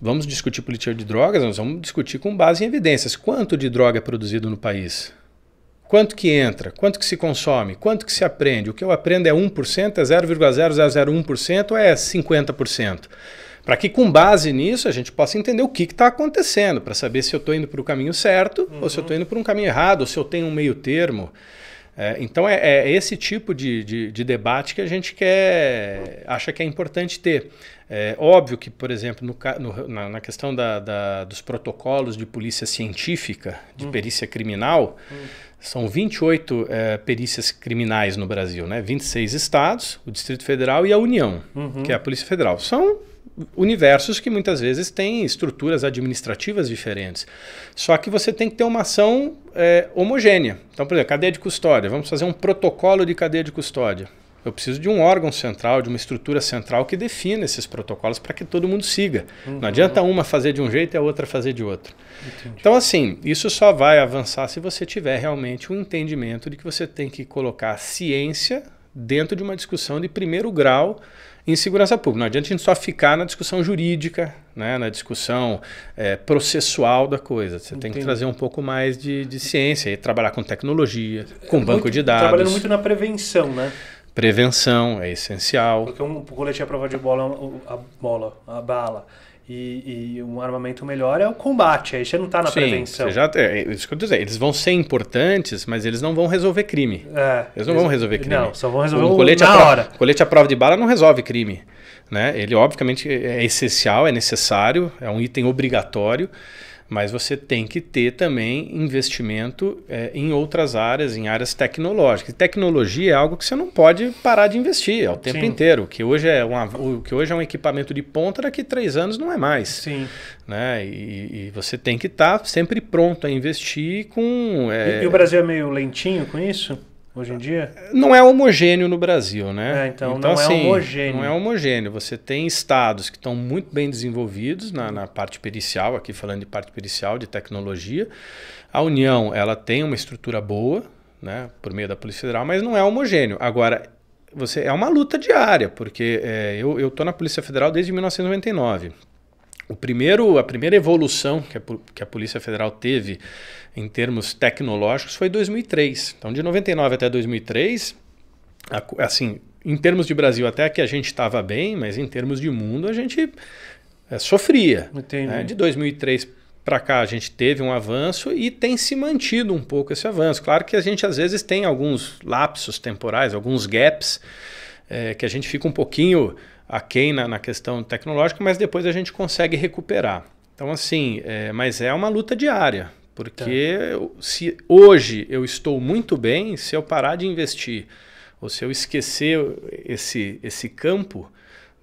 vamos discutir política de drogas, nós vamos discutir com base em evidências. Quanto de droga é produzido no país? Quanto que entra? Quanto que se consome? Quanto que se aprende? O que eu aprendo é 1%, é 0,0001% ou é 50%? Para que, com base nisso, a gente possa entender o que está acontecendo, para saber se eu estou indo para o caminho certo uhum. ou se eu estou uhum. indo para um caminho errado, ou se eu tenho um meio termo. É, então, é, é, esse tipo de, de, de debate que a gente quer, acha que é importante ter. É óbvio que, por exemplo, no, no, na, na, questão da, da, dos protocolos de polícia científica, de hum. perícia criminal, hum. são 28 é, perícias criminais no Brasil, né? 26 estados, o Distrito Federal e a União, uhum. que é a Polícia Federal. São universos que muitas vezes têm estruturas administrativas diferentes. Só que você tem que ter uma ação é, homogênea. Então, por exemplo, cadeia de custódia. Vamos fazer um protocolo de cadeia de custódia. Eu preciso de um órgão central, de uma estrutura central que defina esses protocolos para que todo mundo siga. Uhum. Não adianta uma fazer de um jeito e a outra fazer de outro. Entendi. Então, assim, isso só vai avançar se você tiver realmente um entendimento de que você tem que colocar a ciência dentro de uma discussão de primeiro grau em segurança pública. Não adianta a gente só ficar na discussão jurídica, né, na discussão é, processual da coisa. Você Entendi. tem que trazer um pouco mais de, de ciência e trabalhar com tecnologia, com é banco de dados. Trabalhando muito na prevenção, né? Prevenção é essencial. Porque um colete à prova de bola, a bola, a bala. E, e, um armamento melhor é o combate, aí você não está na Sim, prevenção. Você já, é, isso que eu dizer, eles vão ser importantes, mas eles não vão resolver crime. É, eles não eles, vão resolver crime. Não, só vão resolver um colete na prova, hora. colete à prova de bala não resolve crime. Né? Ele, obviamente, é essencial, é necessário, é um item obrigatório, mas você tem que ter também investimento é, em outras áreas, em áreas tecnológicas. E tecnologia é algo que você não pode parar de investir ao é tempo Sim. inteiro. O que, hoje é uma, o que hoje é um equipamento de ponta, daqui a três anos não é mais. Sim. Né? E, e você tem que estar tá sempre pronto a investir com. É... E, e o Brasil é meio lentinho com isso? hoje em dia? Não é homogêneo no Brasil, né? É, então, então, não é assim, é homogêneo. Não é homogêneo. Você tem estados que estão muito bem desenvolvidos na, na parte pericial, aqui falando de parte pericial, de tecnologia. A União, ela tem uma estrutura boa, né, por meio da Polícia Federal, mas não é homogêneo. Agora, você é uma luta diária, porque é, eu estou na Polícia Federal desde 1999. O primeiro, a primeira evolução que a, que a Polícia Federal teve em termos tecnológicos foi 2003. Então, de 99 até 2003, assim, em termos de Brasil até que a gente estava bem, mas em termos de mundo a gente é, sofria. Né? De 2003 para cá a gente teve um avanço e tem se mantido um pouco esse avanço. Claro que a gente às vezes tem alguns lapsos temporais, alguns gaps é, que a gente fica um pouquinho aquém na, na questão tecnológica, mas depois a gente consegue recuperar. Então, assim, é, mas é uma luta diária, porque tá. se hoje eu estou muito bem, se eu parar de investir ou se eu esquecer esse, esse campo,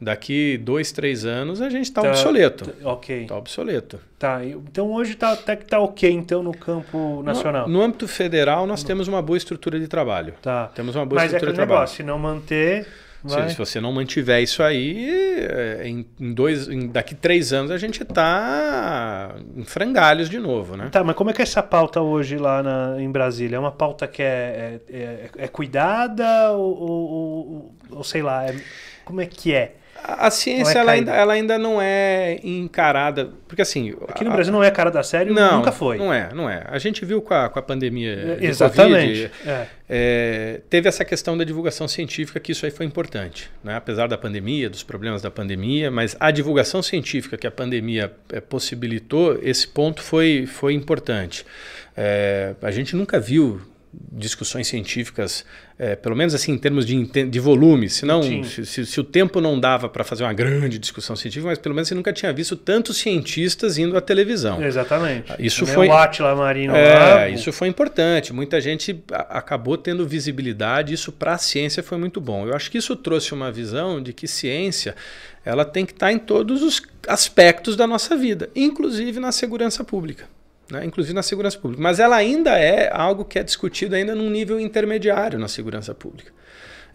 daqui dois, três anos a gente está tá, obsoleto. Tá, ok. Está obsoleto. Tá, então hoje tá, até que está ok então no campo nacional. No, no âmbito federal nós no... temos uma boa estrutura de trabalho. Tá. Temos uma boa Mas é estrutura é de trabalho. Mas é negócio, se não manter... Se, se, você não mantiver isso aí, é, em, em dois, em, daqui três anos a gente está em frangalhos de novo, né? Tá, mas como é que é essa pauta hoje lá na, em Brasília? É uma pauta que é, é, é, é cuidada ou, ou, ou, sei lá, é, como é que é? A ciência é ela, ainda, ela ainda não é encarada. Porque assim. Aqui no a, Brasil não é cara da série, nunca foi. Não é, não é. A gente viu com a, com a pandemia. exatamente. COVID, é. É, teve essa questão da divulgação científica, que isso aí foi importante, né? apesar da pandemia, dos problemas da pandemia, mas a divulgação científica que a pandemia é, possibilitou, esse ponto foi, foi importante. É, a gente nunca viu discussões científicas, é, pelo menos assim em termos de, de volume, senão, se, se, se, o tempo não dava para fazer uma grande discussão científica, mas pelo menos você nunca tinha visto tantos cientistas indo à televisão. Exatamente. Ah, isso é foi o Atila Marino. É, isso foi importante. Muita gente acabou tendo visibilidade. Isso para a ciência foi muito bom. Eu acho que isso trouxe uma visão de que ciência ela tem que estar tá em todos os aspectos da nossa vida, inclusive na segurança pública né? inclusive na segurança pública. Mas ela ainda é algo que é discutido ainda num nível intermediário na segurança pública.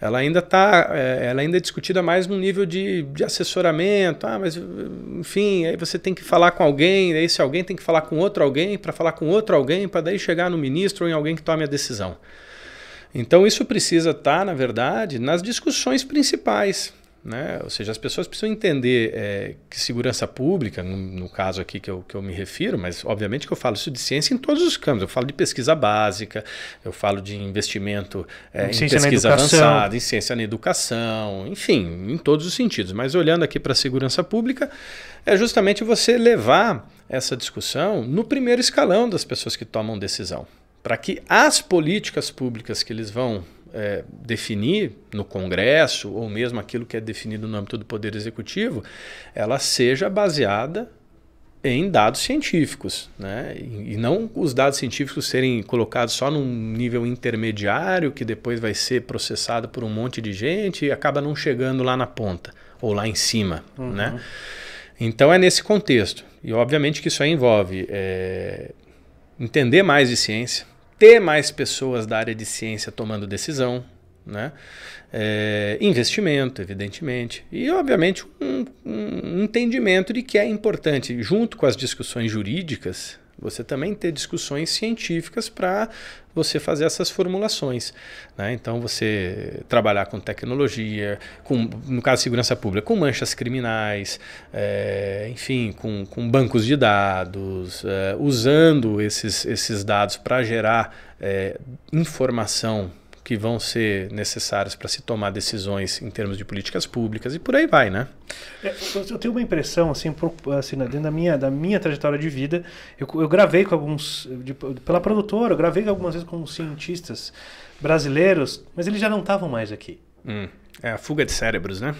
Ela ainda tá, é, ela ainda é discutida mais num nível de, de assessoramento, ah, mas enfim, aí você tem que falar com alguém, aí se alguém tem que falar com outro alguém, para falar com outro alguém, para daí chegar no ministro ou em alguém que tome a decisão. Então isso precisa estar, tá, na verdade, nas discussões principais né? Ou seja, as pessoas precisam entender é, que segurança pública, no, no, caso aqui que eu, que eu me refiro, mas obviamente que eu falo isso de ciência em todos os campos. Eu falo de pesquisa básica, eu falo de investimento é, em, em pesquisa avançada, em ciência na educação, enfim, em todos os sentidos. Mas olhando aqui para a segurança pública, é justamente você levar essa discussão no primeiro escalão das pessoas que tomam decisão, para que as políticas públicas que eles vão é, definir no Congresso, ou mesmo aquilo que é definido no âmbito do Poder Executivo, ela seja baseada em dados científicos, né? E não os dados científicos serem colocados só num nível intermediário que depois vai ser processado por um monte de gente e acaba não chegando lá na ponta ou lá em cima, uhum. né? Então é nesse contexto e obviamente que isso aí envolve é, entender mais de ciência, ter mais pessoas da área de ciência tomando decisão, né? É, investimento, evidentemente, e obviamente um, um entendimento de que é importante, junto com as discussões jurídicas, você também ter discussões científicas para você fazer essas formulações. Né? Então, você trabalhar com tecnologia, com, no caso segurança pública, com manchas criminais, é, enfim, com, com, bancos de dados, é, usando esses, esses dados para gerar é, informação que vão ser necessários para se tomar decisões em termos de políticas públicas e por aí vai, né? É, eu tenho uma impressão, assim, por, assim dentro da minha, da minha trajetória de vida, eu, eu gravei com alguns, de, pela produtora, eu gravei algumas vezes com cientistas brasileiros, mas eles já não estavam mais aqui. Hum, é a fuga de cérebros, né?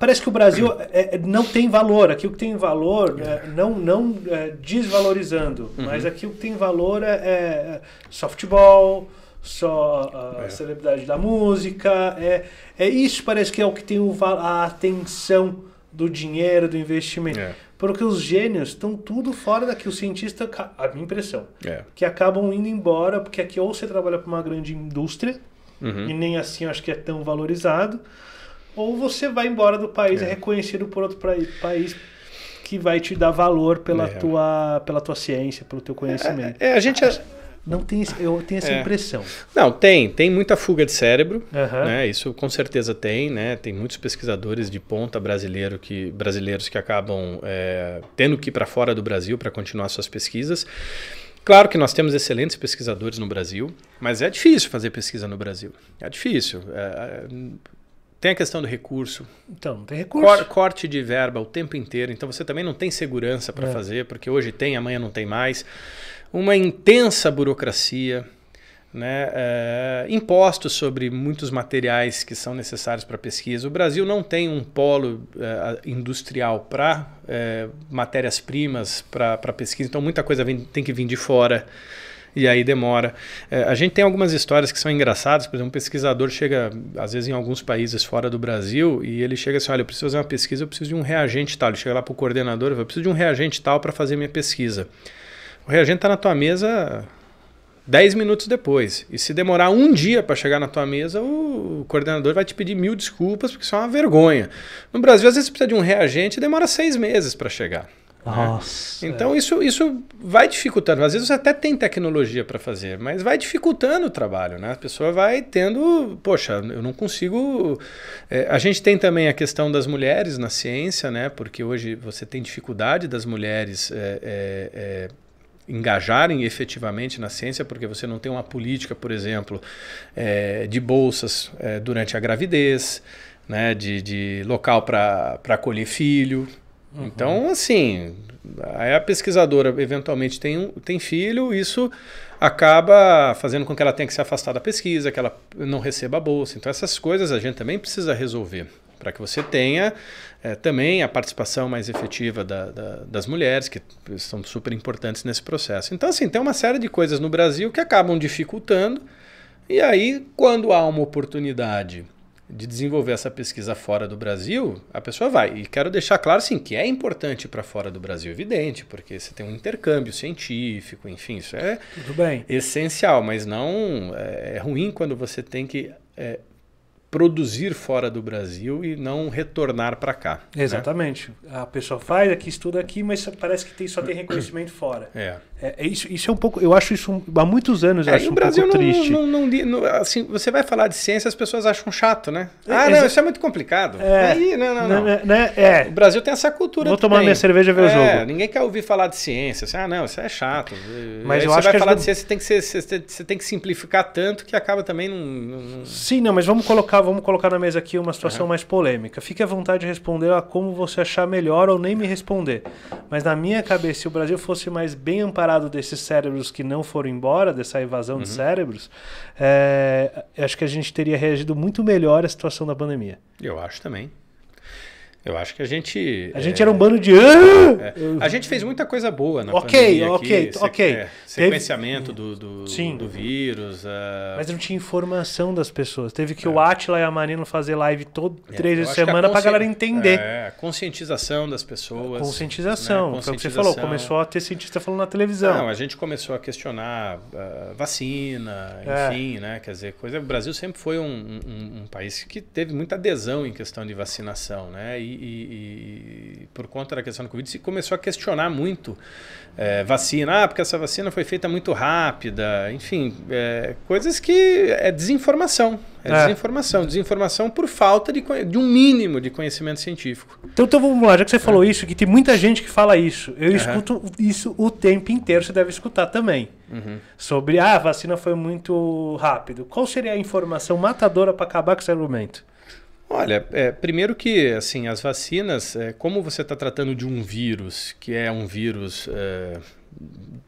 Parece que o Brasil é, é não tem valor. Aqui o que tem valor, é, não, não é, desvalorizando, uhum. mas aqui o que tem valor é, é, é softball, só a é. celebridade da música. É, é isso parece que é o que tem o, a atenção do dinheiro, do investimento. É. Porque os gênios estão tudo fora daqui. Os cientistas, a minha impressão, é. que acabam indo embora, porque aqui ou você trabalha para uma grande indústria, uhum. e nem assim acho que é tão valorizado, ou você vai embora do país, é, é reconhecido por outro país que vai te dar valor pela, é. tua, pela tua ciência, pelo teu é, conhecimento. É, é, a gente... A não tem, eu tenho essa é. impressão. Não, tem. Tem muita fuga de cérebro. Uhum. Né? Isso com certeza tem. Né? Tem muitos pesquisadores de ponta brasileiro que, brasileiros que acabam é, tendo que ir para fora do Brasil para continuar suas pesquisas. Claro que nós temos excelentes pesquisadores no Brasil, mas é difícil fazer pesquisa no Brasil. É difícil. É, é, tem a questão do recurso. Então, não tem recurso. Cor, corte de verba o tempo inteiro. Então, você também não tem segurança para é. fazer, porque hoje tem, amanhã não tem mais uma intensa burocracia, né, é, impostos sobre muitos materiais que são necessários para pesquisa. O Brasil não tem um polo é, industrial para é, matérias-primas para pesquisa, então muita coisa vem, tem que vir de fora e aí demora. É, a gente tem algumas histórias que são engraçadas, por exemplo, um pesquisador chega, às vezes, em alguns países fora do Brasil, e ele chega assim: olha, eu preciso fazer uma pesquisa, eu preciso de um reagente tal. Ele chega lá para o coordenador e fala: eu preciso de um reagente tal para fazer minha pesquisa. O reagente está na tua mesa 10 minutos depois. E se demorar um dia para chegar na tua mesa, o coordenador vai te pedir mil desculpas, porque isso é uma vergonha. No Brasil, às vezes, você precisa de um reagente e demora seis meses para chegar. Né? Nossa. Então, isso, isso vai dificultando. Às vezes, você até tem tecnologia para fazer, mas vai dificultando o trabalho. Né? A pessoa vai tendo. Poxa, eu não consigo. É, a gente tem também a questão das mulheres na ciência, né? porque hoje você tem dificuldade das mulheres. É, é, engajarem efetivamente na ciência, porque você não tem uma política, por exemplo, é, de bolsas é, durante a gravidez, né, de, de local para acolher filho. Uhum. Então, assim, a pesquisadora eventualmente tem, um, tem filho, isso acaba fazendo com que ela tenha que se afastar da pesquisa, que ela não receba a bolsa. Então, essas coisas a gente também precisa resolver para que você tenha é, também a participação mais efetiva da, da, das mulheres, que são super importantes nesse processo. Então, assim, tem uma série de coisas no Brasil que acabam dificultando, e aí, quando há uma oportunidade de desenvolver essa pesquisa fora do Brasil, a pessoa vai. E quero deixar claro, sim, que é importante para fora do Brasil, evidente, porque você tem um intercâmbio científico, enfim, isso é essencial, mas não eh, é ruim quando você tem que é, produzir fora do Brasil e não retornar para cá. Né? Exatamente. Né? A pessoa faz aqui, estuda aqui, mas parece que tem, só tem reconhecimento fora. É. É, é, isso, isso é um pouco. Eu acho isso há muitos anos. É, acho um Brasil pouco não, triste. Não, não, não, assim, você vai falar de ciência, as pessoas acham chato, né? É, ah, não, isso é muito complicado. É, Aí, é, não, não, não. Né, né, né, é. O Brasil tem essa cultura. Vou tomar também. minha cerveja e ver o jogo. Ninguém quer ouvir falar de ciência. Assim, ah, não, isso é chato. Mas eu você acho vai que falar de ciência, você tem que, ser, você tem que simplificar tanto que acaba também num, Sim, não, mas vamos colocar, vamos colocar na mesa aqui uma situação uhum. mais polêmica. Fique à vontade de responder a como você achar melhor ou nem me responder. Mas na minha cabeça, se o Brasil fosse mais bem amparado separado desses cérebros que não foram embora, dessa evasão uhum. de cérebros, é, acho que a gente teria reagido muito melhor à situação da pandemia. Eu acho também. Eu acho que a gente. A é... gente era um bando de. É. A gente fez muita coisa boa na okay, pandemia. Ok, ok, ok. É, sequenciamento Teve... do, do, Sim. do vírus. A... Ah. Mas não tinha informação das pessoas. Teve que é. o Atila e a Marino fazer live todo, é, três vezes por semana consci... para galera entender. É, a conscientização das pessoas. Conscientização, né? Foi o que você falou. Começou a ter cientista falando na televisão. Não, a gente começou a questionar a ah, vacina, é. enfim, né? Quer dizer, coisa. O Brasil sempre foi um, um, um país que teve muita adesão em questão de vacinação, né? E e, e, por conta da questão do Covid, se começou a questionar muito é, vacina. Ah, porque essa vacina foi feita muito rápida. Enfim, é, coisas que é desinformação. É, é, desinformação. Desinformação por falta de, de um mínimo de conhecimento científico. Então, então vamos lá, já que você é. falou isso, que tem muita gente que fala isso. Eu uhum. escuto isso o tempo inteiro, você deve escutar também. Uhum. Sobre, ah, a vacina foi muito rápido. Qual seria a informação matadora para acabar com esse argumento? Olha, é, primeiro que assim as vacinas, é, como você está tratando de um vírus que é um vírus, é,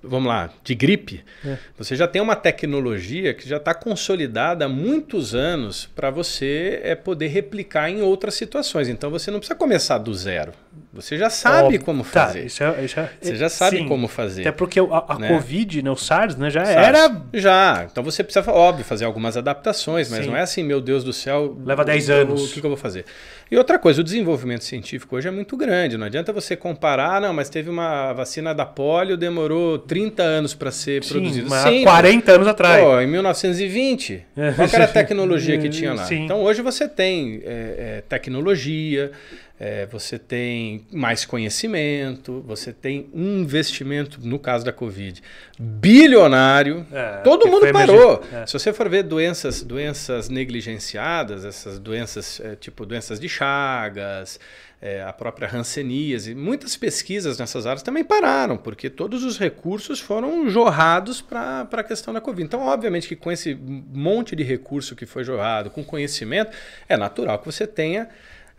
vamos lá, de gripe, é. você já tem uma tecnologia que já está consolidada há muitos anos para você é, poder replicar em outras situações. Então você não precisa começar do zero. Você já sabe como tá, fazer. Isso é, isso é, você já sabe sim, como fazer. Até porque a, a né? Covid, né, o SARS, né, já SARS, era. Já. Então você precisa, óbvio, fazer algumas adaptações, mas sim. não é assim, meu Deus do céu. Leva 10 anos. O que, que eu vou fazer? E outra coisa, o desenvolvimento científico hoje é muito grande. Não adianta você comparar, ah, não, mas teve uma vacina da polio, demorou 30 anos para ser Sim, produzida. Mas Sim, 40 anos atrás. Pô, em 1920, qual era a <laughs> tecnologia que tinha lá? Sim. Então hoje você tem é, é, tecnologia, é, você tem mais conhecimento, você tem um investimento, no caso da Covid, bilionário. É, Todo mundo parou. É. Se você for ver doenças, doenças negligenciadas, essas doenças, é, tipo doenças de Chagas, é, a própria Hanseníase, muitas pesquisas nessas áreas também pararam, porque todos os recursos foram jorrados para a questão da Covid. Então, obviamente que com esse monte de recurso que foi jorrado, com conhecimento, é natural que você tenha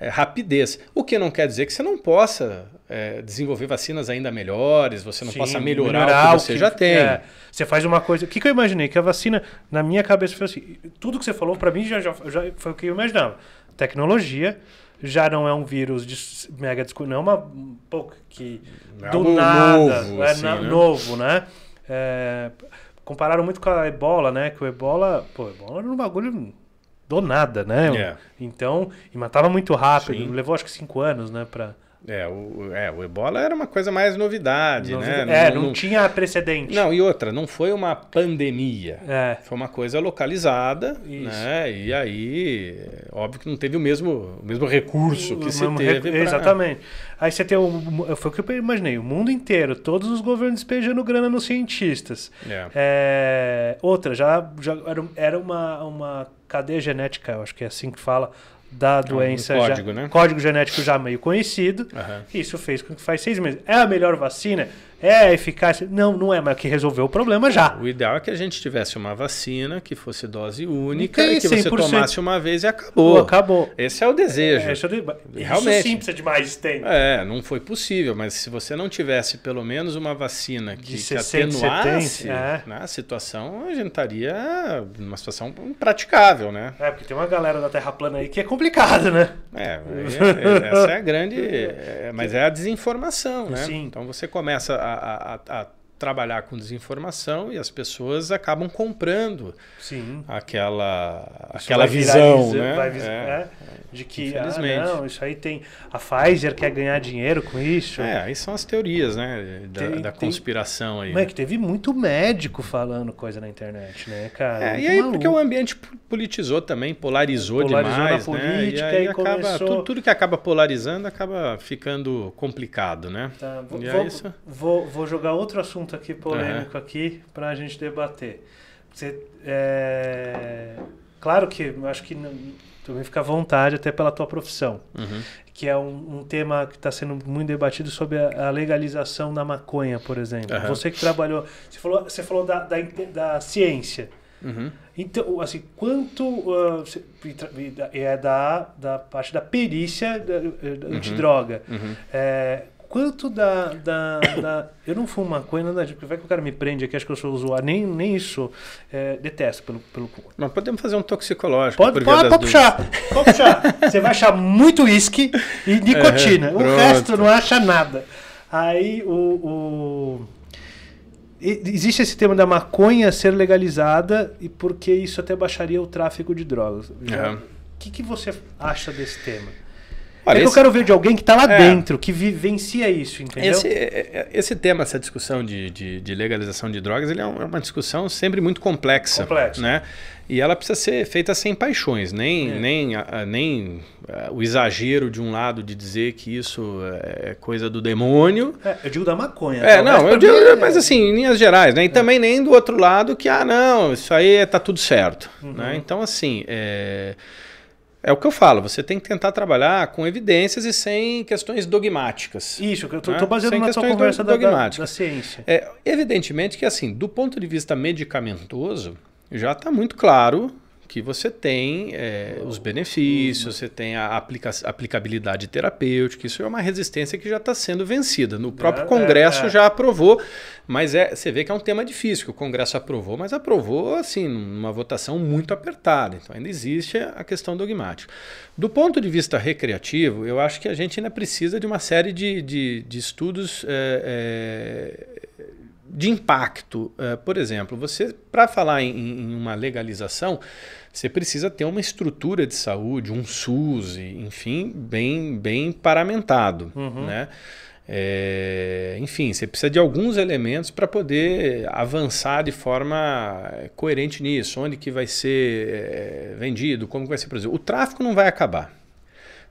é, rapidez. O que não quer dizer que você não possa é, desenvolver vacinas ainda melhores, você não Sim, possa melhorar, melhorar, o que você o que, já é, tem. É, você faz uma coisa. O que, que, eu imaginei? Que a vacina, na minha cabeça, foi assim: tudo que você falou, para mim, já, já, já foi o que eu imaginava. Tecnologia, já não é um vírus de mega desconhecido, não é uma pouco que é do nada novo, é assim, na, né? novo, né? É, compararam muito com a Ebola, né? Que o Ebola, pô, Ebola era um bagulho do nada, né? É. Então, e matava muito rápido. Sim. Levou acho que cinco anos, né, pra, é o, é, o ebola era uma coisa mais novidade, novidade. né? É, não, não, não, tinha precedente. Não, e outra, não foi uma pandemia. É. Foi uma coisa localizada, Isso. né? E aí, óbvio que não teve o mesmo, o mesmo recurso que o se teve. Recu... Pra... Exatamente. Aí você tem o. Foi o que eu imaginei, o mundo inteiro, todos os governos despejando grana nos cientistas. É. É, outra, já, já era, era uma, uma cadeia genética, eu acho que é assim que fala, da é doença. um código, já, né? código genético já meio conhecido. Uhum. Isso fez com que faz seis meses. É a melhor vacina? é eficaz? Não, não é, mas que resolveu o problema já. O ideal é que a gente tivesse uma vacina que fosse dose única e, e que você tomasse uma vez e acabou. acabou. Esse é o desejo. É, é Realmente. Isso sim precisa de mais tempo. É, não foi possível, mas se você não tivesse pelo menos uma vacina que, 60, que atenuasse 70, é. né, a situação, a gente estaria numa situação impraticável, né? É, porque tem uma galera da Terra plana aí que é complicada, né? É, é, é, essa é a grande... <laughs> É, mas é a desinformação, né? Sim. Então você começa a a, a, a trabalhar com desinformação e as pessoas acabam comprando Sim. aquela, isso aquela visão, né? É. é, de que ah, não, isso aí tem a Pfizer quer ganhar dinheiro com isso. É, aí são as teorias, né, da, tem, da conspiração tem... aí. Mas é que teve muito médico falando coisa na internet, né, cara? É, e aí maluco. porque o ambiente politizou também, polarizou, polarizou demais, na né? política, né? E aí, e acaba começou... tudo, tudo, que acaba polarizando acaba ficando complicado, né? Tá. Vou, vou, isso... vou, vou jogar outro assunto aqui polêmico uhum. aqui para a gente debater. Você, é... Claro que acho que também fica à vontade, até pela tua profissão, uhum. que é um, um tema que está sendo muito debatido sobre a, a, legalização da maconha, por exemplo. Uhum. Você que trabalhou, você falou, você falou da, da, da ciência. Uhum. Então, assim, quanto uh, é da, da parte da perícia da, eh, da uhum. antidroga. Uhum. É, quanto da, da, da, Eu não fumo maconha, nada disso, porque vai que o cara me prende aqui, acho que eu sou usuário, nem, nem isso. É, detesto pelo, pelo cu. Mas podemos fazer um toxicológico. Pode, pode, pode puxar. Pode puxar. Você vai achar muito uísque e é, nicotina. É, o resto não acha nada. Aí o... o existe esse tema da maconha ser legalizada e porque isso até baixaria o tráfico de drogas. É. O é. que, que você acha desse tema? Olha, é que eu quero ver de alguém que está lá é. dentro, que vivencia isso, entendeu? Esse, é, esse tema, essa discussão de, de, de, legalização de drogas, ele é, é uma discussão sempre muito complexa. Complexa. Né? E ela precisa ser feita sem paixões, nem, é. nem, nem é, o exagero de um lado de dizer que isso é coisa do demônio. É, eu digo da maconha. É, não, eu digo, é... mas assim, em linhas gerais, né? E também nem do outro lado que, ah, não, isso aí tá tudo certo. Uhum. Né? Então, assim, é... É o que eu falo, você tem que tentar trabalhar com evidências e sem questões dogmáticas. Isso, eu estou né? baseando sem na sua conversa da, da, ciência. É, evidentemente que, assim, do ponto de vista medicamentoso, já está muito claro que você tem é, os benefícios, você tem a aplica aplicabilidade terapêutica, isso é uma resistência que já está sendo vencida. No próprio é, Congresso é, é, já aprovou, mas é, você vê que é um tema difícil, que o Congresso aprovou, mas aprovou assim, numa votação muito apertada. Então ainda existe a questão dogmática. Do ponto de vista recreativo, eu acho que a gente ainda precisa de uma série de, de, de estudos é, é, de impacto. É, por exemplo, você para falar em, em, uma legalização, você precisa ter uma estrutura de saúde, um SUS, enfim, bem, bem paramentado. Uhum. Né? É, enfim, você precisa de alguns elementos para poder avançar de forma é, coerente nisso. Onde que vai ser é, vendido, como que vai ser produzido. O tráfico não vai acabar.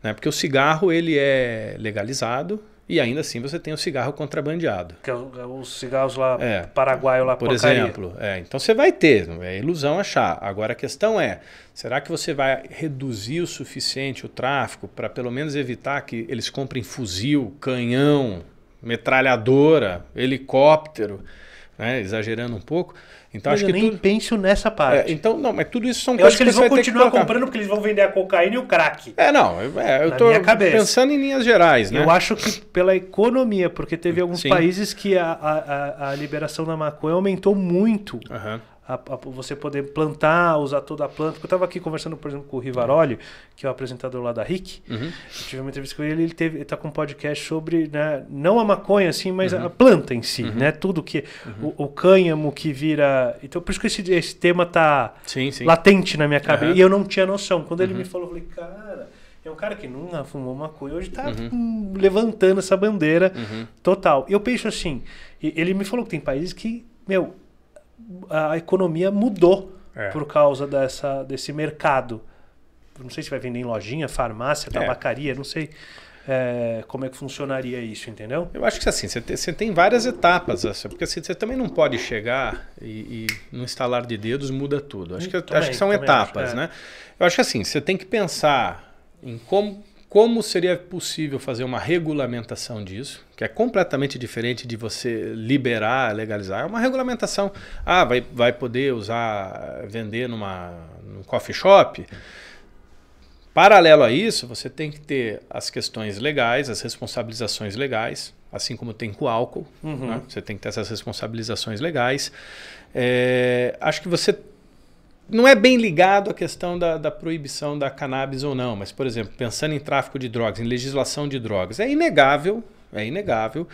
Né? Porque o cigarro ele é legalizado, e ainda assim você tem o cigarro contrabandeado. Que é, é os cigarros lá é, paraguaio lá Por exemplo, é, então você vai ter, é ilusão achar. Agora a questão é, será que você vai reduzir o suficiente o tráfico para pelo menos evitar que eles comprem fuzil, canhão, metralhadora, helicóptero, né, exagerando um pouco? Então, mas acho eu que nem tudo... penso nessa é, parte. É, então, não, mas tudo isso são eu coisas Eu acho que eles vão continuar comprando porque eles vão vender a cocaína e o crack. É, não, é, eu estou tô pensando em linhas gerais, né? Eu acho que pela economia, porque teve alguns Sim. países que a, a, a, liberação da maconha aumentou muito. Uhum a, a, você poder plantar, usar toda a planta. eu estava aqui conversando, por exemplo, com o Rivaroli, que é o apresentador lá da RIC. Uhum. tive uma entrevista com ele, ele está com um podcast sobre, né, não a maconha, assim, mas uhum. a planta em si, uhum. né? Tudo que. Uhum. O, o, cânhamo que vira. Então, por isso que esse, esse tema tá latente na minha cabeça. Uhum. E eu não tinha noção. Quando ele me uhum. falou, eu falei, cara. É um cara que nunca fumou maconha, hoje está uhum. Hum, levantando essa bandeira uhum. total. Eu penso assim, ele me falou que tem países que, meu, a economia mudou é. por causa dessa, desse mercado. Não sei se vai vender em lojinha, farmácia, é. tabacaria, é. não sei é, como é que funcionaria isso, entendeu? Eu acho que assim, você tem, você tem várias etapas, assim, porque assim, você também não pode chegar e, e no instalar de dedos muda tudo. Acho que, hum, também, acho que são etapas, acho, é. né? Eu acho que assim, você tem que pensar em como como seria possível fazer uma regulamentação disso, que é completamente diferente de você liberar, legalizar? É uma regulamentação. Ah, vai, vai poder usar, vender numa, num coffee shop? Paralelo a isso, você tem que ter as questões legais, as responsabilizações legais, assim como tem com o álcool. Uhum. Né? Você tem que ter essas responsabilizações legais. É, acho que você não é bem ligado à questão da, da, proibição da cannabis ou não, mas, por exemplo, pensando em tráfico de drogas, em legislação de drogas, é inegável, é inegável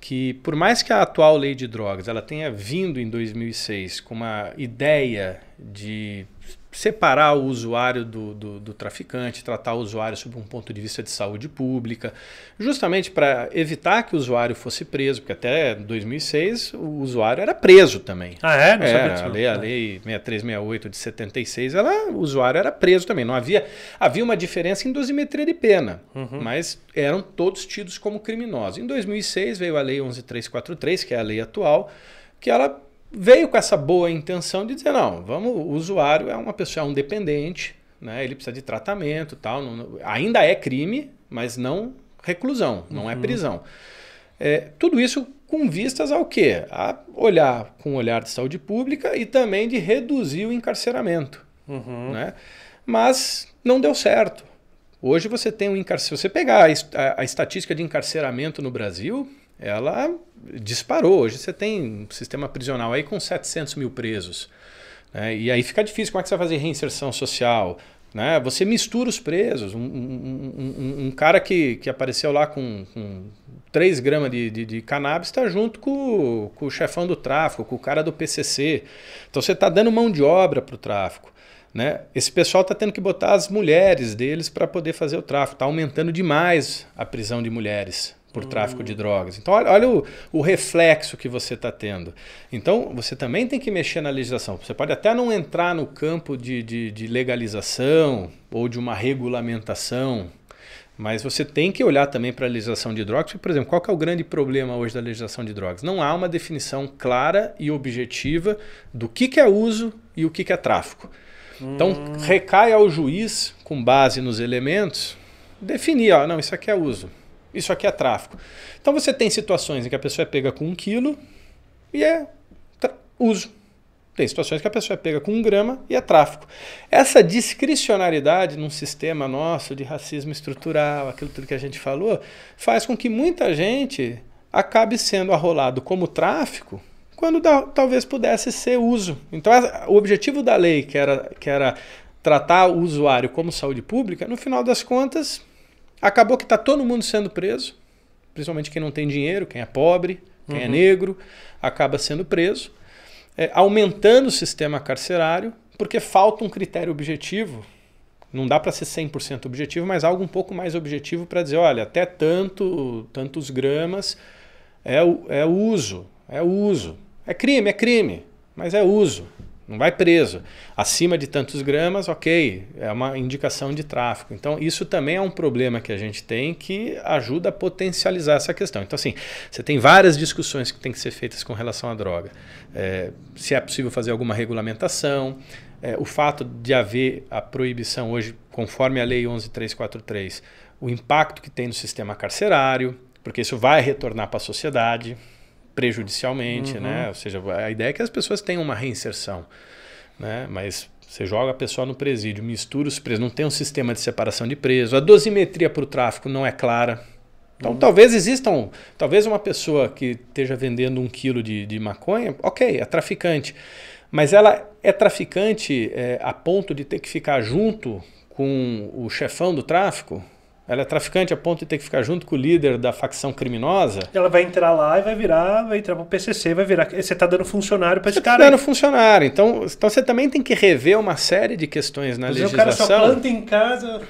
que, por mais que a atual lei de drogas ela tenha vindo em 2006 com uma ideia de separar o usuário do, do, do, traficante, tratar o usuário sob um ponto de vista de saúde pública, justamente para evitar que o usuário fosse preso, porque até 2006 o usuário era preso também. Ah, é? Não era, é, sabia a, lei, a tá. lei 6368 de 76, ela, o usuário era preso também. Não havia, havia uma diferença em dosimetria de pena, uhum. mas eram todos tidos como criminosos. Em 2006 veio a lei 11343, que é a lei atual, que ela veio com essa boa intenção de dizer, não, vamos, o usuário é uma pessoa, é um dependente, né? ele precisa de tratamento tal. Não, não, ainda é crime, mas não reclusão, não é uhum. é prisão. É, tudo isso com vistas ao quê? A olhar com olhar de saúde pública e também de reduzir o encarceramento. Uhum. Né? Mas não deu certo. Hoje você tem um encarceramento. Se você pegar a, a, a estatística de encarceramento no Brasil, ela disparou. Hoje você tem um sistema prisional aí com 700 mil presos. Né? E aí fica difícil. Como é que você vai fazer reinserção social? Né? Você mistura os presos. Um, um, um, um cara que, que apareceu lá com, com 3 gramas de, de, de cannabis está junto com, com o chefão do tráfico, com o cara do PCC. Então você está dando mão de obra para o tráfico. Né? Esse pessoal está tendo que botar as mulheres deles para poder fazer o tráfico. Está aumentando demais a prisão de mulheres por tráfico de drogas. Então, olha, olha o, o, reflexo que você está tendo. Então, você também tem que mexer na legislação. Você pode até não entrar no campo de, de, de legalização ou de uma regulamentação, mas você tem que olhar também para a legislação de drogas. por exemplo, qual é o grande problema hoje da legislação de drogas? Não há uma definição clara e objetiva do que, que é uso e o que, que é tráfico. Então, hum. recai ao juiz, com base nos elementos, definir, ó, não, isso aqui é uso, isso aqui é tráfico. Então você tem situações em que a pessoa é pega com um quilo e é uso. Tem situações que a pessoa é pega com um grama e é tráfico. Essa discricionariedade num sistema nosso de racismo estrutural, aquilo tudo que a gente falou, faz com que muita gente acabe sendo arrolado como tráfico quando da, talvez pudesse ser uso. Então, o objetivo da lei, que era, que era tratar o usuário como saúde pública, no final das contas, Acabou que está todo mundo sendo preso, principalmente quem não tem dinheiro, quem é pobre, quem é uhum. é negro, acaba sendo preso, é, aumentando o sistema carcerário, porque falta um critério objetivo. Não dá para ser 100% objetivo, mas algo um pouco mais objetivo para dizer, olha, até tanto, tantos gramas é, é uso, é uso. É crime, é crime, mas é uso não vai preso. Acima de tantos gramas, ok, é uma indicação de tráfico. Então, isso também é um problema que a gente tem que ajuda a potencializar essa questão. Então, assim, você tem várias discussões que têm que ser feitas com relação à droga. É, se é possível fazer alguma regulamentação, é, o fato de haver a proibição hoje, conforme a Lei 11343, o impacto que tem no sistema carcerário, porque isso vai retornar para a sociedade prejudicialmente, né? uhum. né? Ou seja, a ideia é que as pessoas tenham uma reinserção, né? Mas você joga a pessoa no presídio, mistura os presos, não tem um sistema de separação de preso, a dosimetria para o tráfico não é clara. Então, uhum. talvez existam, talvez uma pessoa que esteja vendendo um quilo de, de maconha, ok, é traficante, mas ela é traficante é, a ponto de ter que ficar junto com o chefão do tráfico, ela é traficante a ponto de ter que ficar junto com o líder da facção criminosa. Ela vai entrar lá e vai virar, vai entrar pro PCC, vai virar. Você tá dando funcionário para esse tá cara. cara. Tá dando funcionário. Então, então você também tem que rever uma série de questões na Mas legislação. O cara só planta em casa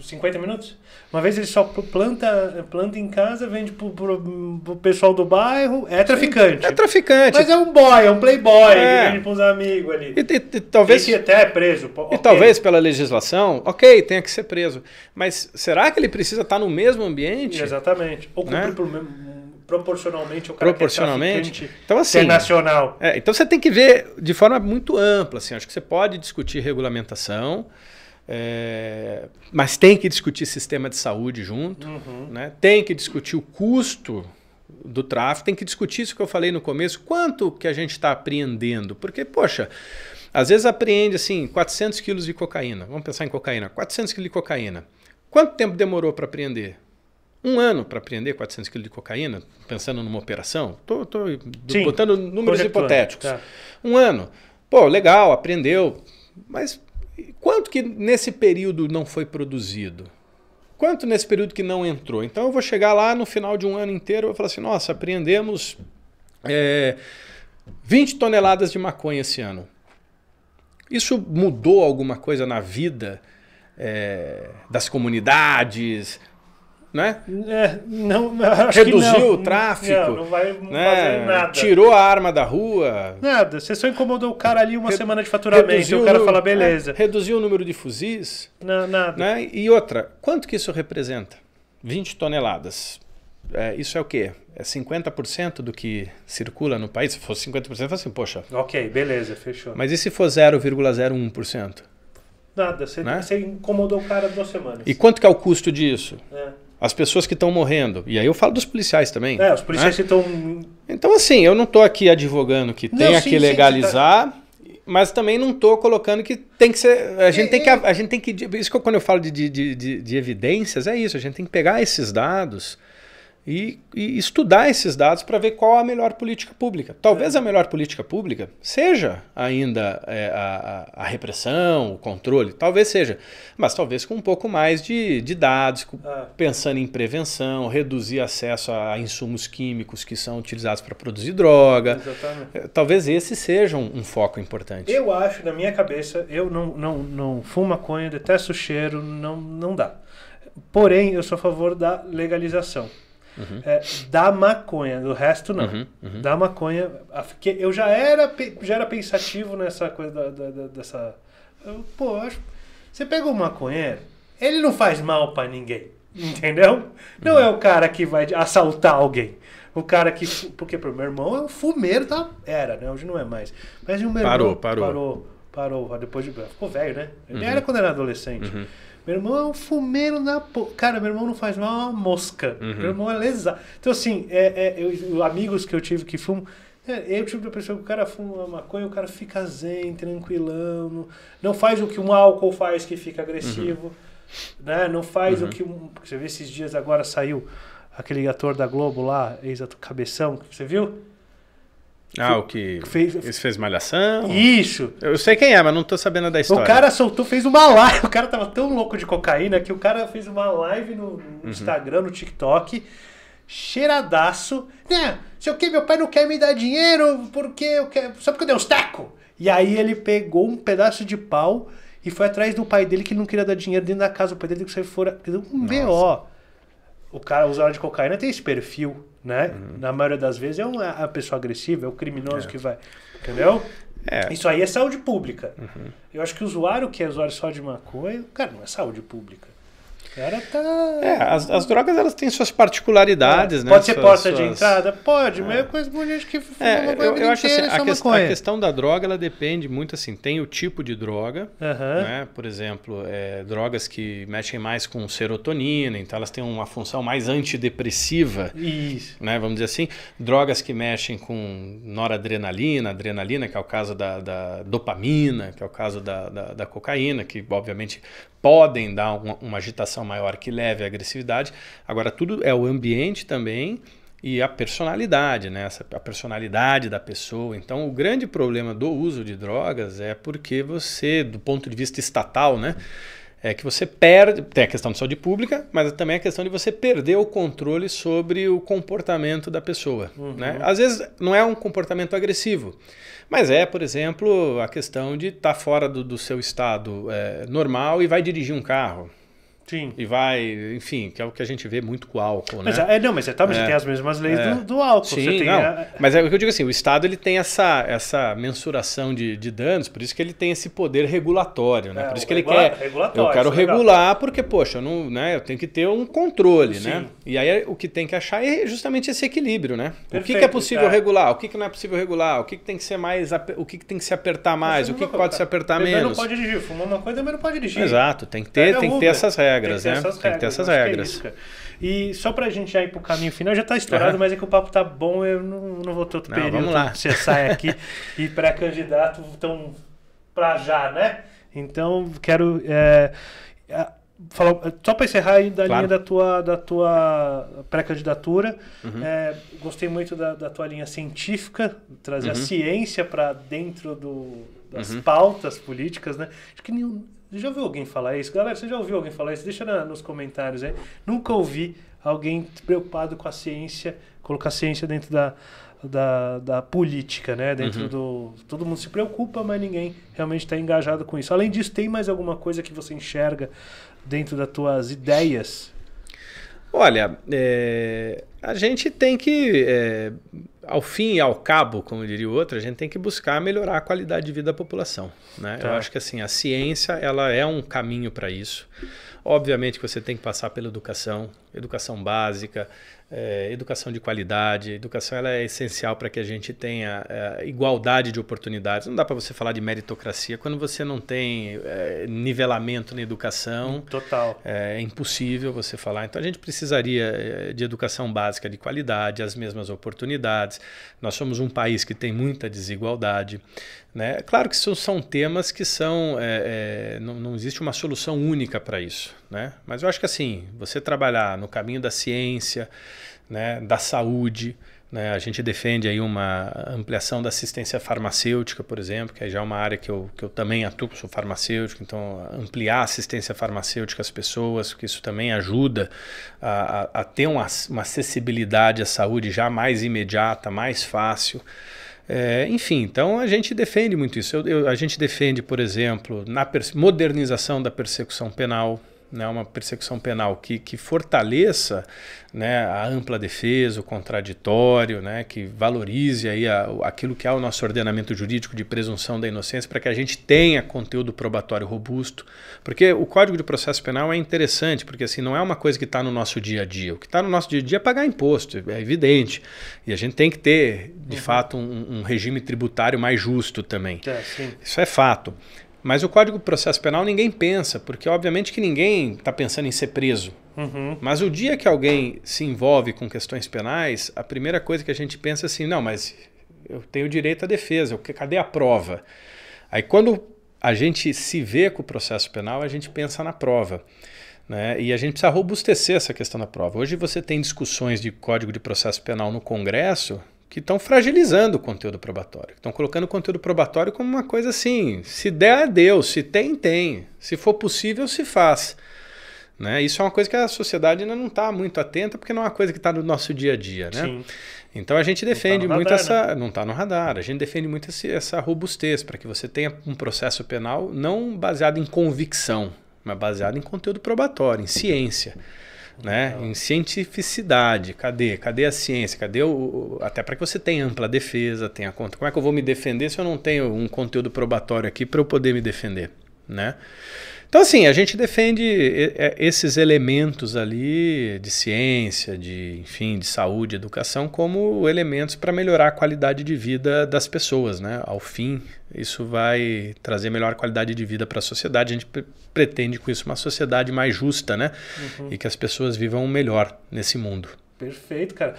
50 minutos? Uma vez ele só planta, planta em casa, vende pro, pro, pro pessoal do bairro, é traficante. É traficante. Mas é um boy, é um playboy, é. ele vende pros amigos ali. E, e, e talvez... Esse até é preso. E okay. talvez pela legislação, ok, tenha que ser preso. Mas será que ele precisa estar no mesmo ambiente? Exatamente. Ou cumprir né? pro mesmo, proporcionalmente o cara proporcionalmente. Que é então, assim, internacional. É, então você tem que ver de forma muito ampla. Assim, acho que você pode discutir regulamentação, é, mas tem que discutir sistema de saúde junto, uhum. né? tem que discutir o custo do tráfico, tem que discutir isso que eu falei no começo, quanto que a gente está apreendendo. Porque, poxa, às vezes apreende assim 400 quilos de cocaína, vamos pensar em cocaína, 400 quilos de cocaína. Quanto tempo demorou para apreender? Um ano para apreender 400 quilos de cocaína, pensando numa operação? Estou botando números hipotéticos. Tá. Um ano. Pô, legal, apreendeu, mas Quanto que nesse período não foi produzido? Quanto nesse período que não entrou? Então eu vou chegar lá no final de um ano inteiro e falar assim: nossa, apreendemos é, 20 toneladas de maconha esse ano. Isso mudou alguma coisa na vida é, das comunidades, né? É, não, <laughs> Reduziu o tráfico. Não, não vai né? nada. Tirou a arma da rua. Nada. Você só incomodou o cara ali uma Re semana de faturamento. Reduziu e o cara o fala, beleza. É, reduziu o número de fuzis. Não, nada. Né? E outra, quanto que isso representa? 20 toneladas. É, isso é o quê? É 50% do que circula no país? Se fosse 50%, você assim, poxa. Ok, beleza, fechou. Mas e se for 0,01%? Nada, você, né? você incomodou o cara duas semanas. E quanto que é o custo disso? É as pessoas que estão morrendo. E aí eu falo dos policiais também. É, os policiais né? que estão. Então, assim, eu não estou aqui advogando que tenha que legalizar. Sim, tá. Mas também não estou colocando que tem que ser. A gente, tem, que, é, é. a gente tem que. Isso que eu, quando eu falo de, de, de, de evidências, é isso. A gente tem que pegar esses dados e, e estudar esses dados para ver qual a melhor política pública. Talvez é. a melhor política pública seja ainda é, a, a, repressão, o controle, talvez seja, mas talvez com um pouco mais de, de dados, é. pensando em prevenção, reduzir acesso a insumos químicos que são utilizados para produzir droga. Exatamente. É, talvez esse seja um, um foco importante. Eu acho, na minha cabeça, eu não, não, não fumo maconha, detesto o cheiro, não, não dá. Porém, eu sou a favor da legalização uhum. é, da maconha, do resto não. Uhum, uhum. Da maconha, eu já era, já era pensativo nessa coisa da, da, da, dessa. Eu, pô, eu acho, você pega o maconheiro, ele não faz mal para ninguém, entendeu? Não uhum. é o cara que vai assaltar alguém. O cara que. Porque pro meu irmão é um fumeiro, tá? Era, né? Hoje não é mais. Mas o meu parou, irmão. Parou, parou. Parou, depois de. Ficou velho, né? Ele uhum. era quando era adolescente. Uhum. Meu irmão é um fumeiro na Cara, meu irmão não faz mal a uma mosca. Uhum. Meu irmão é lesa Então, assim, é, é, eu, amigos que eu tive que fumam. É, eu tipo a pessoa que o cara fuma maconha, o cara fica zen, tranquilão. Não faz o que um álcool faz, que fica agressivo. Uhum. Né? Não faz uhum. o que um. Você vê esses dias agora saiu aquele ator da Globo lá, ex-cabeção, você viu? Ah, o que. Fez... Esse fez malhação? Isso. Eu sei quem é, mas não tô sabendo da história. O cara soltou, fez uma live. <laughs> O cara tava tão louco de cocaína que o cara fez uma live no, uhum. Instagram, no TikTok, cheiradaço. Né? Sei o que, meu pai não quer me dar dinheiro porque eu quero. Só porque eu dei uns tacos. E aí ele pegou um pedaço de pau e foi atrás do pai dele que não queria dar dinheiro dentro da casa. O pai dele que saiu fora. Um BO. O cara usuário de cocaína tem esse perfil né? Uhum. Na maioria das vezes é uma, é a pessoa agressiva, é o criminoso é. que vai, entendeu? É. Isso aí é saúde pública. Uhum. Eu acho que o usuário que é usuário só de maconha, cara, não é saúde pública cara tá. É, as, as drogas elas têm suas particularidades, é, né? Pode ser suas, porta suas... de entrada? Pode, é. mas é coisa de gente que fuma é, eu, eu acho assim, a, a, questão da droga ela depende muito assim, tem o tipo de droga, uh -huh. né? Por exemplo, é, drogas que mexem mais com serotonina, então elas têm uma função mais antidepressiva. Isso. Né? Vamos dizer assim, drogas que mexem com noradrenalina, adrenalina, que é o caso da, da dopamina, que é o caso da, da, da cocaína, que obviamente podem dar uma, uma agitação maior que leve à agressividade. Agora, tudo é o ambiente também e a personalidade, né? Essa, a personalidade da pessoa. Então, o grande problema do uso de drogas é porque você, do ponto de vista estatal, né? É que você perde, tem a questão de saúde pública, mas também a questão de você perder o controle sobre o comportamento da pessoa. Né? Uhum. Né? Às vezes não é um comportamento agressivo, mas é, por exemplo, a questão de estar tá fora do, do seu estado é, normal e vai dirigir um carro. Sim. E vai, enfim, que é o que a gente vê muito com o álcool, né? mas, né? É, não, mas é, tá, mas é, você tem as mesmas leis é, do, do, álcool. Sim, não, a... Mas é o que eu digo assim, o Estado ele tem essa, essa mensuração de, de danos, por isso que ele tem esse poder regulatório, né? É, por isso que ele quer... Eu quero é regular porque, poxa, eu, não, né, eu tenho que ter um controle, né? sim. né? E aí o que tem que achar é justamente esse equilíbrio, né? Perfeito, o que, que é possível é. regular, o que, que não é possível regular, o que, que tem que ser mais... O que, que tem que se apertar mais, o que, que pode se apertar menos. não pode dirigir, fumou uma coisa, mas não pode dirigir. Exato, tem que ter, tem que ter essas regras regras, tem né? Essas tem regras, que ter essas é regras. E só pra gente já ir pro caminho final, já tá estourado, uhum. mas é que o papo tá bom, eu não, não vou ter outro não, período. Vamos lá. Você sai aqui <laughs> e pré-candidato estão pra já, né? Então, quero. É, falar, só para encerrar aí da claro. linha da tua, da tua pré-candidatura, uhum. é, gostei muito da, da, tua linha científica, trazer uhum. a ciência para dentro do, das uhum. pautas políticas, né? Acho que nenhum, você Já ouviu alguém falar isso? Galera, você já ouviu alguém falar isso? Deixa na, nos comentários aí. Nunca ouvi alguém preocupado com a ciência, colocar a ciência dentro da, da, da política, né? Dentro uhum. do. Todo mundo se preocupa, mas ninguém realmente está engajado com isso. Além disso, tem mais alguma coisa que você enxerga dentro das tuas ideias? Olha, é, a gente tem que é, ao fim e ao cabo, como diria o outro, a gente tem que buscar melhorar a qualidade de vida da população. Né? Tá. Eu acho que assim, a ciência ela é um caminho para isso. Obviamente que você tem que passar pela educação, educação básica, é, educação de qualidade. Educação ela é essencial para que a gente tenha é, igualdade de oportunidades. Não dá para você falar de meritocracia quando você não tem é, nivelamento na educação. Total. É, impossível você falar. Então a gente precisaria de educação básica de qualidade, as mesmas oportunidades. Nós somos um país que tem muita desigualdade. Né? Claro que são, são temas que são. É, é, não, não, existe uma solução única para isso. Né? Mas eu acho que assim, você trabalhar no caminho da ciência, né, da saúde, né? a gente defende aí uma ampliação da assistência farmacêutica, por exemplo, que é já uma área que eu, que eu também atuo, sou farmacêutico, então ampliar a assistência farmacêutica às pessoas, que isso também ajuda a, a, a ter uma, uma acessibilidade à saúde já mais imediata, mais fácil. É, enfim, então a gente defende muito isso. Eu, eu, a gente defende, por exemplo, na modernização da persecução penal né, uma persecução penal que, que fortaleça né, a ampla defesa, o contraditório, né, que valorize aí a, aquilo que é o nosso ordenamento jurídico de presunção da inocência, para que a gente tenha conteúdo probatório robusto. Porque o Código de Processo Penal é interessante, porque assim, não é uma coisa que está no nosso dia a dia. O que está no nosso dia a dia é pagar imposto, é evidente. E a gente tem que ter, de uhum. fato, um, um, regime tributário mais justo também. É, Isso é fato. Mas o Código de Processo Penal ninguém pensa, porque obviamente que ninguém está pensando em ser preso. Uhum. Mas o dia que alguém se envolve com questões penais, a primeira coisa que a gente pensa é assim, não, mas eu tenho direito à defesa, cadê a prova? Aí quando a gente se vê com o processo penal, a gente pensa na prova. Né? E a gente precisa robustecer essa questão da prova. Hoje você tem discussões de código de processo penal no Congresso que estão fragilizando o conteúdo probatório, estão colocando o conteúdo probatório como uma coisa assim, se der a Deus, se tem, tem, se for possível, se faz. Né? Isso é uma coisa que a sociedade ainda não está muito atenta, porque não é uma coisa que está no nosso dia a dia. Né? Sim. Então a gente tá defende tá muito radar, essa. Né? Não está no radar, a gente defende muito esse, essa robustez, para que você tenha um processo penal não baseado em convicção, mas baseado em conteúdo probatório, em ciência né? Legal. Em cientificidade, cadê? Cadê a ciência? Cadê o. Até para que você tenha ampla defesa, tenha conta. Como é que eu vou me defender se eu não tenho um conteúdo probatório aqui para eu poder me defender, né? Então, assim, a gente defende é, esses elementos ali de ciência, de, enfim, de saúde, educação, como elementos para melhorar a qualidade de vida das pessoas, né? Ao fim, isso vai trazer melhor qualidade de vida para a sociedade. A gente pretende com isso uma sociedade mais justa, né? Uhum. E que as pessoas vivam melhor nesse mundo. Perfeito, cara.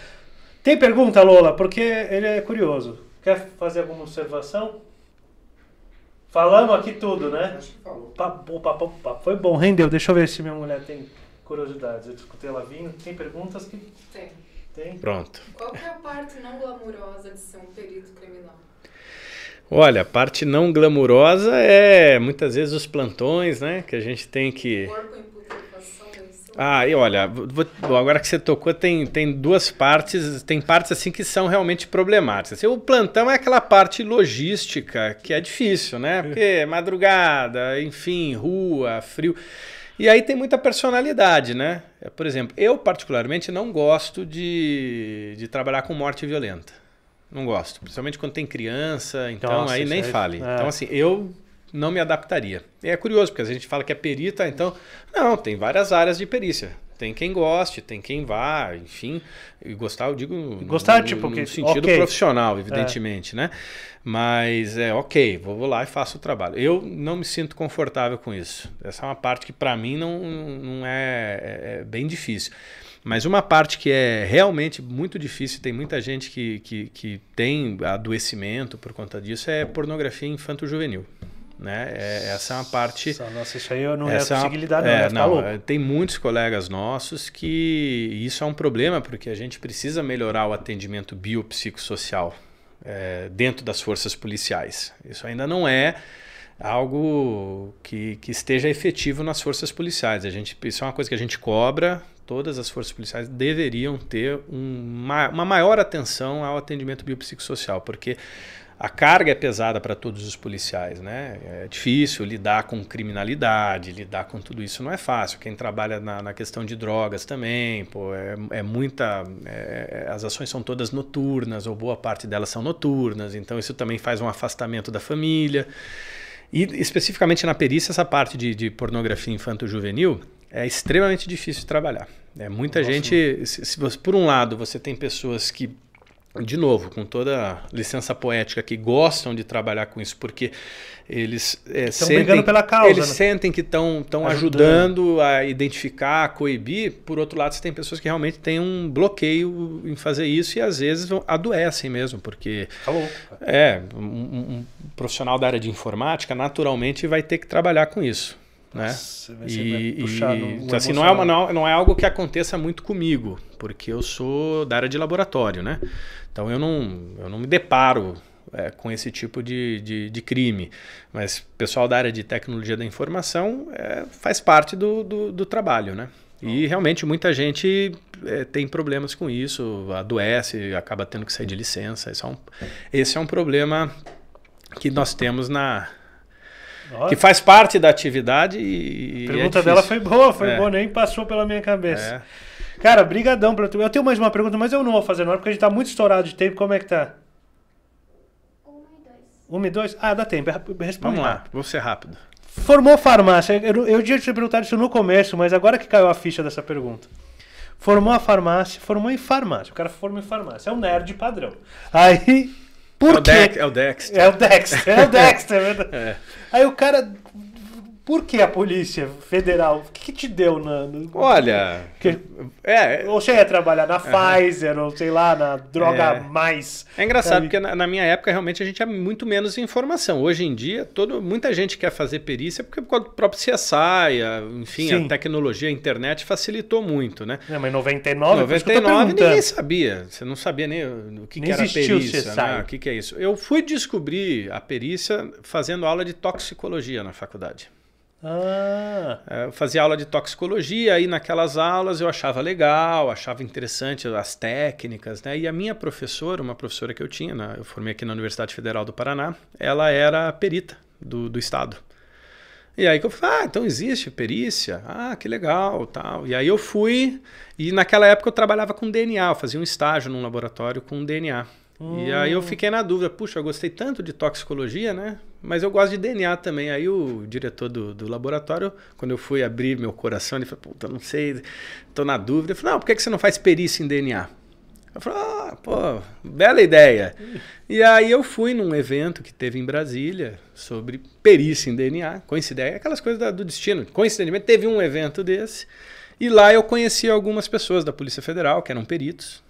Tem pergunta, Lola? Porque ele é curioso. Quer fazer alguma observação? Falamos aqui tudo, né? Acho que falou. Tá papo, Foi bom, rendeu. Deixa eu ver se minha mulher tem curiosidades. Eu escutei ela vindo. Tem perguntas que. Tem. Tem? Pronto. Qual é a parte não glamurosa de ser um perito criminal? Olha, a parte não glamurosa é muitas vezes os plantões, né? Que a gente tem que. Corpo em ah, e olha, vou, agora que você tocou, tem, tem duas partes, tem partes assim que são realmente problemáticas. Assim, o plantão é aquela parte logística que é difícil, né? É. Porque é madrugada, enfim, rua, frio. E aí tem muita personalidade, né? Por exemplo, eu particularmente não gosto de, de trabalhar com morte violenta. Não gosto. Principalmente quando tem criança, então Nossa, aí nem é... fale. É. Então, assim, eu não me adaptaria. E é curioso, porque a gente fala que é perita, então. Não, tem várias áreas de perícia. Tem quem goste, tem quem vá, enfim. E gostar, eu digo. Gostar, no, tipo, no que, sentido okay. profissional, é. evidentemente, é. né? Mas é ok, vou lá e faço o trabalho. Eu não me sinto confortável com isso. Essa é uma parte que, para mim, não, não é, é, é bem difícil. Mas uma parte que é realmente muito difícil, tem muita gente que, que, que tem adoecimento por conta disso, é pornografia infanto-juvenil. Né? É, essa é uma parte. Nossa, isso aí eu não essa é possibilidade, é, não. tem muitos colegas nossos que isso é um problema, porque a gente precisa melhorar o atendimento biopsicossocial é, dentro das forças policiais. Isso ainda não é algo que, que esteja efetivo nas forças policiais. A gente, isso é uma coisa que a gente cobra. Todas as forças policiais deveriam ter um, uma maior atenção ao atendimento biopsicossocial, porque a carga é pesada para todos os policiais, né? É difícil lidar com criminalidade, lidar com tudo isso não é fácil. Quem trabalha na, na questão de drogas também, pô, é, é muita. É, é, as ações são todas noturnas, ou boa parte delas são noturnas, então isso também faz um afastamento da família. E especificamente na perícia, essa parte de, de pornografia infanto-juvenil é extremamente difícil de trabalhar. É, muita Nossa, gente, se, se, por um lado, você tem pessoas que de novo, com toda licença poética, que gostam de trabalhar com isso, porque eles é, sentem, pela causa, eles né? sentem que estão ajudando. ajudando a identificar, a coibir. Por outro lado, você tem pessoas que realmente têm um bloqueio em fazer isso e às vezes vão, adoecem mesmo, porque tá é um, um profissional da área de informática naturalmente vai ter que trabalhar com isso. Né? Nossa, Vai ser, e, e, então, assim, não é, uma, não, não é algo que aconteça muito comigo, porque eu sou da área de laboratório, né? Então eu não, eu não me deparo é, com esse tipo de, de, de, crime. Mas pessoal da área de tecnologia da informação é, faz parte do, do, do trabalho, né? E realmente muita gente é, tem problemas com isso, adoece, acaba tendo que sair de licença. Esse é um, esse é um problema que nós temos na, nossa. que faz parte da atividade. E, a é pergunta é dela foi boa, foi é. boa, nem passou pela minha cabeça. É. Cara, brigadão pela tu Eu tenho mais uma pergunta, mas eu não vou fazer na hora, porque a gente tá muito estourado de tempo. Como é que tá? um e dois? Ah, dá tempo. Responde. Vamos lá, vou ser rápido. Formou farmácia. Eu, eu tinha te perguntado isso no começo, mas agora que caiu a ficha dessa pergunta. Formou a farmácia, formou em farmácia. O cara formou em farmácia. É um nerd padrão. Aí por é, o Dex, é o Dexter. É o Dexter, é o <laughs> Dexter, é É. Aí o cara por que a Polícia Federal? O que, que te deu, Nano? Olha. Que, é, ou você ia trabalhar na é, Pfizer, ou sei lá, na droga é, mais. É engraçado, porque na, na, minha época realmente a gente tinha é muito menos informação. Hoje em dia, todo, muita gente quer fazer perícia porque o próprio CSI, a, enfim, Sim. a tecnologia, a internet facilitou muito, né? Não, mas em 99, 99 ninguém sabia. Você não sabia nem o que, que era perícia, né? O que, que é isso. Eu fui descobrir a perícia fazendo aula de toxicologia na faculdade. Ah. É, eu fazia aula de toxicologia e naquelas aulas eu achava legal, achava interessante as técnicas, né? E a minha professora, uma professora que eu tinha, né? eu formei aqui na Universidade Federal do Paraná, ela era perita do, do estado. E aí que eu falei, ah, então existe perícia, ah, que legal, tal. E aí eu fui, e naquela época eu trabalhava com DNA, eu fazia um estágio num laboratório com DNA. Hum. E aí eu hum. fiquei na dúvida, puxa, eu gostei tanto de toxicologia, né? Mas eu gosto de DNA também. Aí o diretor do, do laboratório, quando eu fui abrir meu coração, ele falou: Puta, não sei, tô na dúvida. Eu falei: Não, por que, que você não faz perícia em DNA? Eu falei: Ah, pô, bela ideia. e aí eu fui num evento que teve em Brasília sobre perícia em DNA, coincidência, aquelas coisas da, do destino. Coincidentemente, teve um evento desse. E lá eu conheci algumas pessoas da Polícia Federal que eram peritos.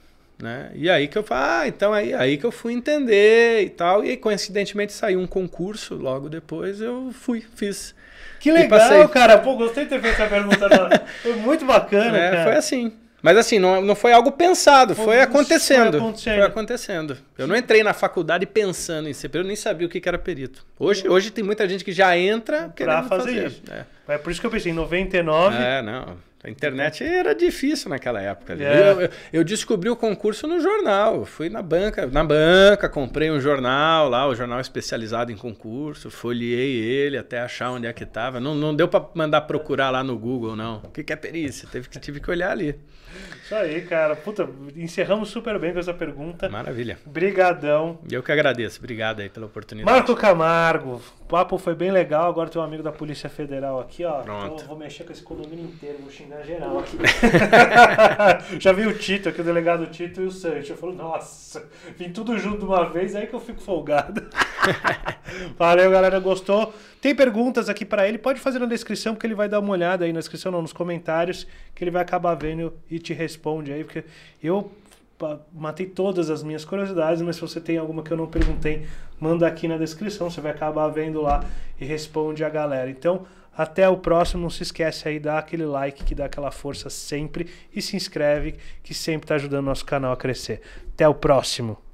Né? E aí que eu falo, ah, então aí, aí que eu fui entender e tal. E coincidentemente saiu um concurso logo depois, eu fui, fiz. Que legal, cara. Pô, gostei de ter feito essa pergunta. <laughs> foi muito bacana, é, cara. Foi assim. Mas assim, não, não foi algo pensado, foi, acontecendo. Foi acontecendo. Foi acontecendo. Eu não entrei na faculdade pensando em ser perito, eu nem sabia o que era perito. Hoje, hoje tem muita gente que já entra pra fazer, fazer, isso. É. é por isso que eu pensei, em 99. É, não. A internet era difícil naquela época. É. Eu, eu, eu, descobri o concurso no jornal. Eu fui na banca, na banca, comprei um jornal lá, o um jornal especializado em concurso, folhei ele até achar onde é que estava. Não, não deu para mandar procurar lá no Google, não. O que, que é perícia? Teve que, tive que olhar ali. Isso aí, cara. Puta, encerramos super bem com essa pergunta. Maravilha. Brigadão. eu que agradeço. Obrigado aí pela oportunidade. Marco Camargo, o papo foi bem legal. Agora tem um amigo da Polícia Federal aqui, ó. Pronto. Então eu vou mexer com esse condomínio inteiro, vou xingar geral aqui. <laughs> Já vi o Tito aqui, o delegado Tito e o Sancho. Eu falo, nossa, vim tudo junto de uma vez, aí que eu fico folgado. <laughs> Valeu, galera. Gostou? Tem perguntas aqui para ele, pode fazer na descrição, porque ele vai dar uma olhada aí na descrição, não, nos comentários, que ele vai acabar vendo e te responde aí, porque eu matei todas as minhas curiosidades, mas se você tem alguma que eu não perguntei, manda aqui na descrição, você vai acabar vendo lá e responde a galera. Então, até o próximo, não se esquece aí, dá aquele like que dá aquela força sempre e se inscreve que sempre está ajudando o nosso canal a crescer. Até o próximo!